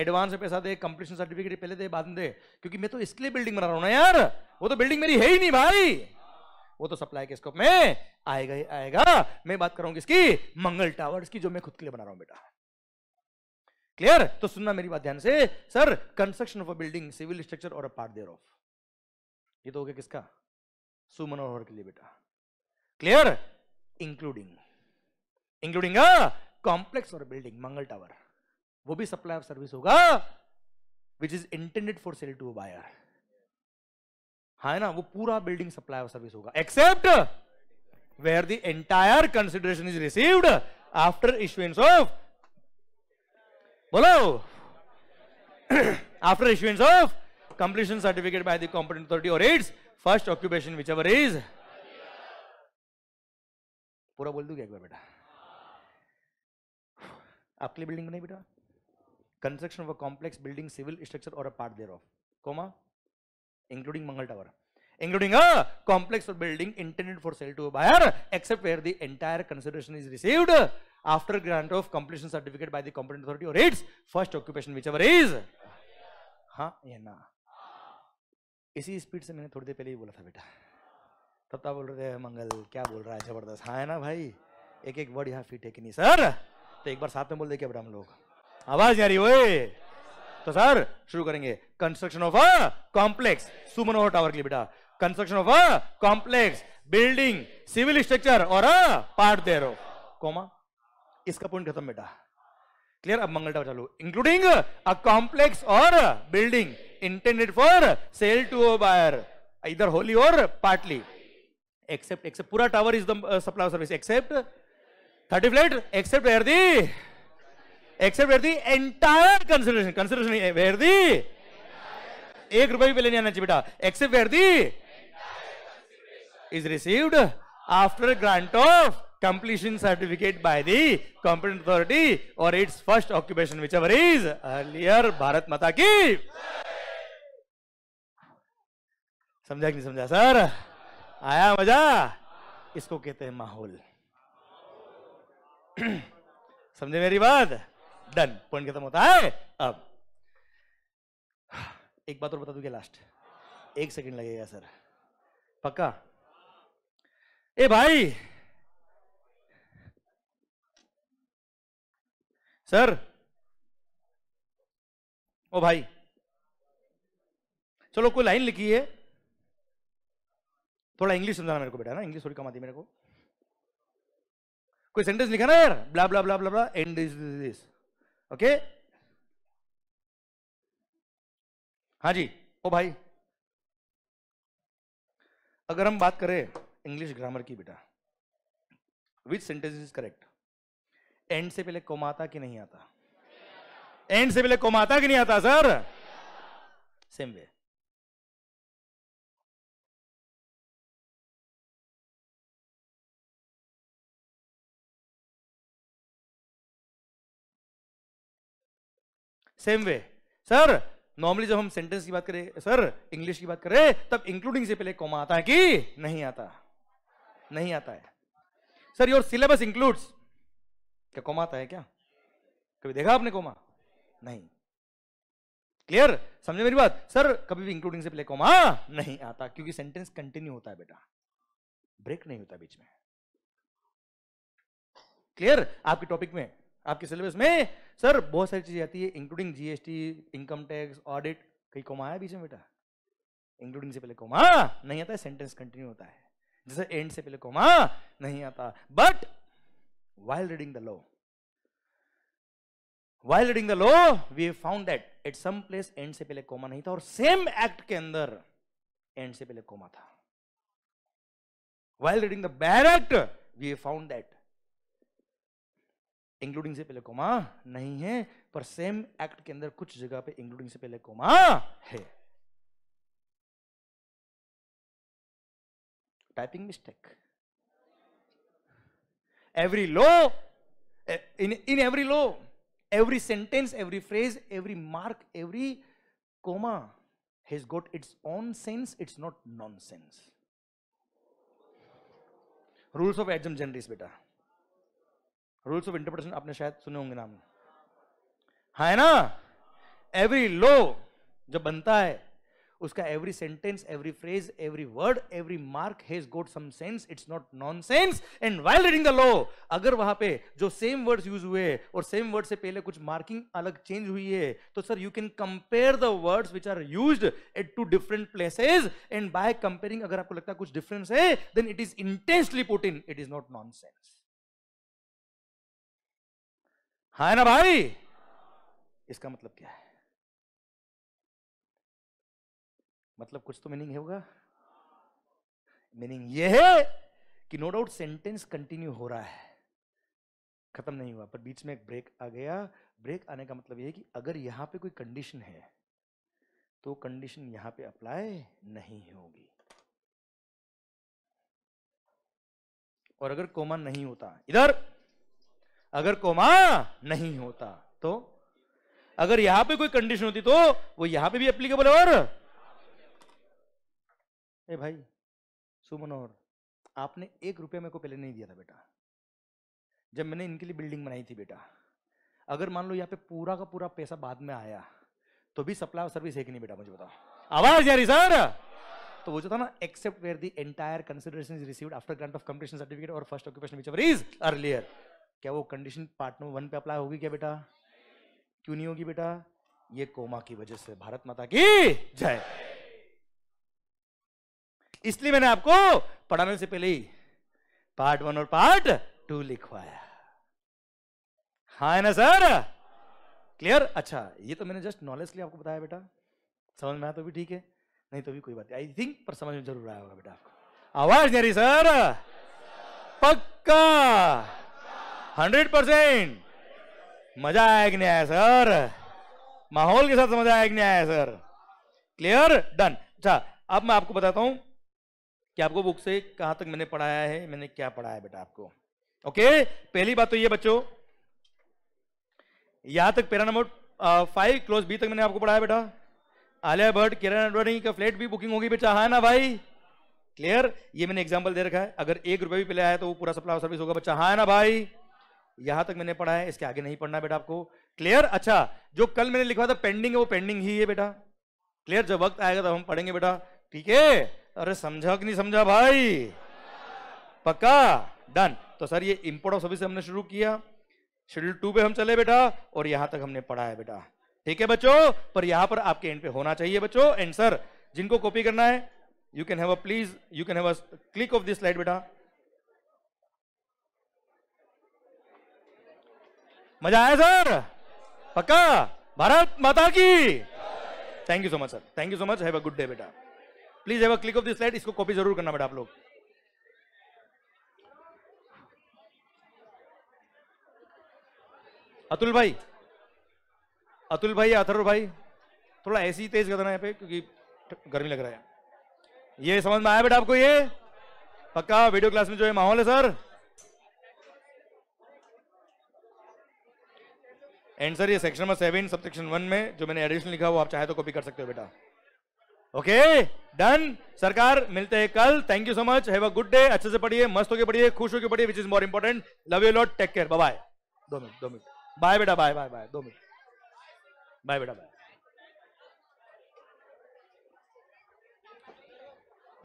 Speaker 2: एडवांस में पैसा दे कंप्लीशन सर्टिफिकेट पहले दे बाद में दे क्योंकि मैं तो इसके लिए बिल्डिंग बना रहा हूं ना यार वो तो बिल्डिंग मेरी है ही नहीं भाई वो तो सप्लाई के स्कोप में आएगा ही आएगा मैं बात करूंगी इसकी मंगल टावर्स की जो मैं खुद के लिए बना रहा हूं बेटा क्लियर तो सुनना मेरी बात ध्यान से sir construction of a building civil structure और अ पार्ट देर ऑफ ये तो हो गया किसका सुमन और के लिए बेटा clear including including a complex और बिल्डिंग मंगल टावर वो भी सप्लाई ऑफ सर्विस होगा which is intended for sale to buyer हा है ना वो पूरा बिल्डिंग सप्लाई ऑफ सर्विस होगा except where the entire consideration is received after issuance of बोलो after issuance of completion certificate by the competent authority और its first occupation whichever is पूरा बोल दूंगा एक बार बेटा आपके लिए बिल्डिंग बनाई बेटा construction of a complex building, civil structure or a part thereof, comma, including Mangal Tower, including a complex or building intended for sale to a buyer, except where the entire consideration is received after grant of completion certificate by the competent authority or its first occupation, whichever is. ha या na isi speed se maine thodi der pehle hi bola tha beta tab ta bol rahe थे mangal kya bol raha hai जबरदस्त ha है ना भाई ek एक word यहाँ fit है कि नहीं सर तो एक बार साथ में बोल दे क्या बेटा हम लोग आवाज आ रही ओए तो सर शुरू करेंगे कंस्ट्रक्शन ऑफ अ कॉम्प्लेक्स सुमनोहर टावर के लिए बेटा construction of a complex building civil structure और a part thereof comma इसका पॉइंट खत्म बेटा क्लियर अब मंगल टावर चालू इंक्लूडिंग अ कॉम्प्लेक्स और building intended for sale to a buyer इधर होली और पार्टली एक्सेप्ट एक्सेप्ट पूरा tower is the supply service except thirty flat except where the except where the entire consideration consideration where the एक रुपए भी पहले नहीं आना चाहिए बेटा except where the is received after grant of completion certificate by the competent authority और its first occupation whichever is earlier Bharat माता की समझा कि नहीं समझा सर आया मजा इसको कहते हैं माहौल समझे मेरी बात डन पॉइंट खत्म होता है अब एक बात और बता दूंगे लास्ट एक सेकंड लगेगा सर पक्का
Speaker 1: ए भाई सर ओ भाई
Speaker 2: चलो कोई लाइन लिखी है थोड़ा इंग्लिश समझाना मेरे को बेटा ना इंग्लिश थोड़ी कम आती मेरे को कोई सेंटेंस लिखा ना यार blah blah blah blah blah and is this okay हाँ जी ओ भाई अगर हम बात करें इंग्लिश ग्रामर की बेटा which sentence is correct and से पहले कोमा आता कि नहीं
Speaker 1: आता एंड से पहले कोमा आता कि नहीं आता sir same way same way sir normally जब हम सेंटेंस की बात करें
Speaker 2: सर इंग्लिश की बात करें तब इंक्लूडिंग से पहले कॉमा आता है कि नहीं आता नहीं आता है सर योर सिलेबस इंक्लूड्स क्या कॉमा आता है क्या कभी देखा आपने कॉमा नहीं क्लियर समझे मेरी बात सर कभी भी इंक्लूडिंग से पहले कॉमा नहीं आता क्योंकि सेंटेंस कंटिन्यू होता है बेटा ब्रेक नहीं होता बीच में क्लियर आपके टॉपिक में आपके सिलेबस में सर बहुत सारी चीज़ें आती है including GST income tax audit कहीं कौमा है बीच में बेटा इंक्लूडिंग से पहले कौमा नहीं आता सेंटेंस कंटिन्यू होता है जैसे एंड से पहले कौमा नहीं आता but while reading the law while reading the law we have found that at some place end से पहले कोमा नहीं था और सेम एक्ट के अंदर एंड से पहले कोमा था while reading the bare act we have found that including से पहले कोमा नहीं है पर सेम एक्ट के अंदर कुछ जगह पे इंक्लूडिंग से पहले कोमा
Speaker 1: है typing mistake every law in every law
Speaker 2: every sentence every phrase every mark every comma has got its own sense it's not nonsense rules of एजम जनरीज बेटा रूल्स ऑफ इंटरप्रिटेशन आपने शायद सुने होंगे नाम हाँ है ना एवरी लो जब बनता है उसका every sentence every phrase every word every mark has got some sense it's not nonsense and while reading the law अगर वहां पे जो सेम वर्ड्स यूज हुए और सेम वर्ड से पहले कुछ मार्किंग अलग चेंज हुई है तो sir you can compare the words which are use at two different places and by comparing अगर आपको लगता है कुछ डिफरेंस है then it is intensely
Speaker 1: put in it is not nonsense हाँ ना भाई इसका मतलब क्या है
Speaker 2: मतलब कुछ तो मीनिंग होगा मीनिंग ये है कि नो डाउट सेंटेंस कंटिन्यू हो रहा है खत्म नहीं हुआ पर बीच में एक ब्रेक आ गया ब्रेक आने का मतलब यह है कि अगर यहां पे कोई कंडीशन है तो कंडीशन यहां पे अप्लाई नहीं होगी और अगर कोमा नहीं होता इधर अगर कोमा नहीं होता तो अगर यहां पे कोई कंडीशन होती तो वो यहां पे भी एप्लीकेबल है और ए भाई सुमनोर आपने एक रुपया मेरे को पहले नहीं दिया था बेटा जब मैंने इनके लिए बिल्डिंग बनाई थी बेटा अगर मान लो यहाँ पे पूरा का पूरा पैसा बाद में आया तो भी सप्लाई सर्विस है कि नहीं बेटा मुझे बताओ
Speaker 1: आवाज जा रही सर
Speaker 2: तो वो जो था ना except where the entire consideration is received after grant of completion certificate और first occupation whichever is earlier क्या वो कंडीशन पार्ट नंबर वन पे अप्लाई होगी क्या बेटा क्यों नहीं होगी बेटा ये कोमा की वजह से भारत माता की जय इसलिए मैंने आपको पढ़ाने से पहले ही पार्ट वन और पार्ट टू लिखवाया हाँ है ना सर क्लियर अच्छा ये तो मैंने जस्ट नॉलेज के लिए आपको बताया बेटा समझ में आया तो भी ठीक है नहीं तो भी कोई बात आई थिंक पर समझ में जरूर आया होगा बेटा आपको
Speaker 1: आवाज नहीं रही सर
Speaker 2: पक्का हंड्रेड परसेंट मजा आया कि नहीं आया सर माहौल के साथ मजा आया कि नहीं आया सर क्लियर डन अच्छा अब मैं आपको बताता हूं कि आपको बुक से कहां तक मैंने पढ़ाया है मैंने क्या पढ़ाया बेटा आपको ओके पहली बात तो ये बच्चों यहां तक पेरा नंबर फाइव क्लोज बी तक मैंने आपको पढ़ाया बेटा आलिया भट्ट किरण अडवाणी का फ्लैट भी बुकिंग होगी बेटा हाँ ना भाई क्लियर ये मैंने एग्जाम्पल दे रखा है अगर एक रुपये भी पहले आया तो वो पूरा सप्लाई सर्विस होगा बच्चा हाँ ना भाई यहां तक मैंने पढ़ा है इसके आगे नहीं पढ़ना बेटा आपको क्लियर अच्छा जो कल मैंने लिखा था पेंडिंग है वो पेंडिंग ही है बेटा क्लियर जब वक्त आएगा तब हम पढ़ेंगे बेटा ठीक है अरे समझा कि नहीं समझा भाई पक्का डन तो सर ये इम्पोर्ट ऑफ सर्विस हमने शुरू किया शेड्यूल टू पे हम चले बेटा और यहां तक हमने पढ़ा है बेटा ठीक है बच्चों पर यहां पर आपके एंड पे होना चाहिए बच्चों एंड सर जिनको कॉपी करना है you can have a please you can have a click of this slide बेटा मजा आया सर पक्का भारत माता की thank you so much sir thank you so much have a good day बेटा please have a click of this slide इसको copy जरूर करना बेटा आप लोग अतुल भाई अतुल भाई अथर्व भाई थोड़ा ऐसे ही तेज करना है पे क्योंकि गर्मी लग रहा है ये समझ में आया बेटा आपको ये पक्का वीडियो क्लास में जो है माहौल है सर एंसर ये section number seven sub section one में जो मैंने एडिशन लिखा वो आप चाहे तो कॉपी कर सकते हो बेटा ओके डन सरकार मिलते हैं कल thank you so much have a good day अच्छे से पढ़िए मस्त होकर पढ़िए खुश होकर पढ़िए which is more important love you lot take care bye दो मिनट दो मिनट बाय बेटा बाय बाय बाय दो मिनट बाय बेटा बाय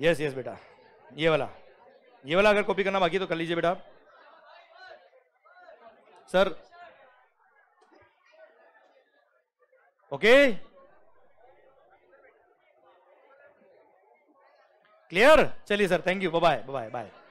Speaker 2: यस यस बेटा ये वाला ये वाला अगर कॉपी करना बाकी तो कर लीजिए बेटा सर ओके क्लियर चलिए sir thank you bye bye bye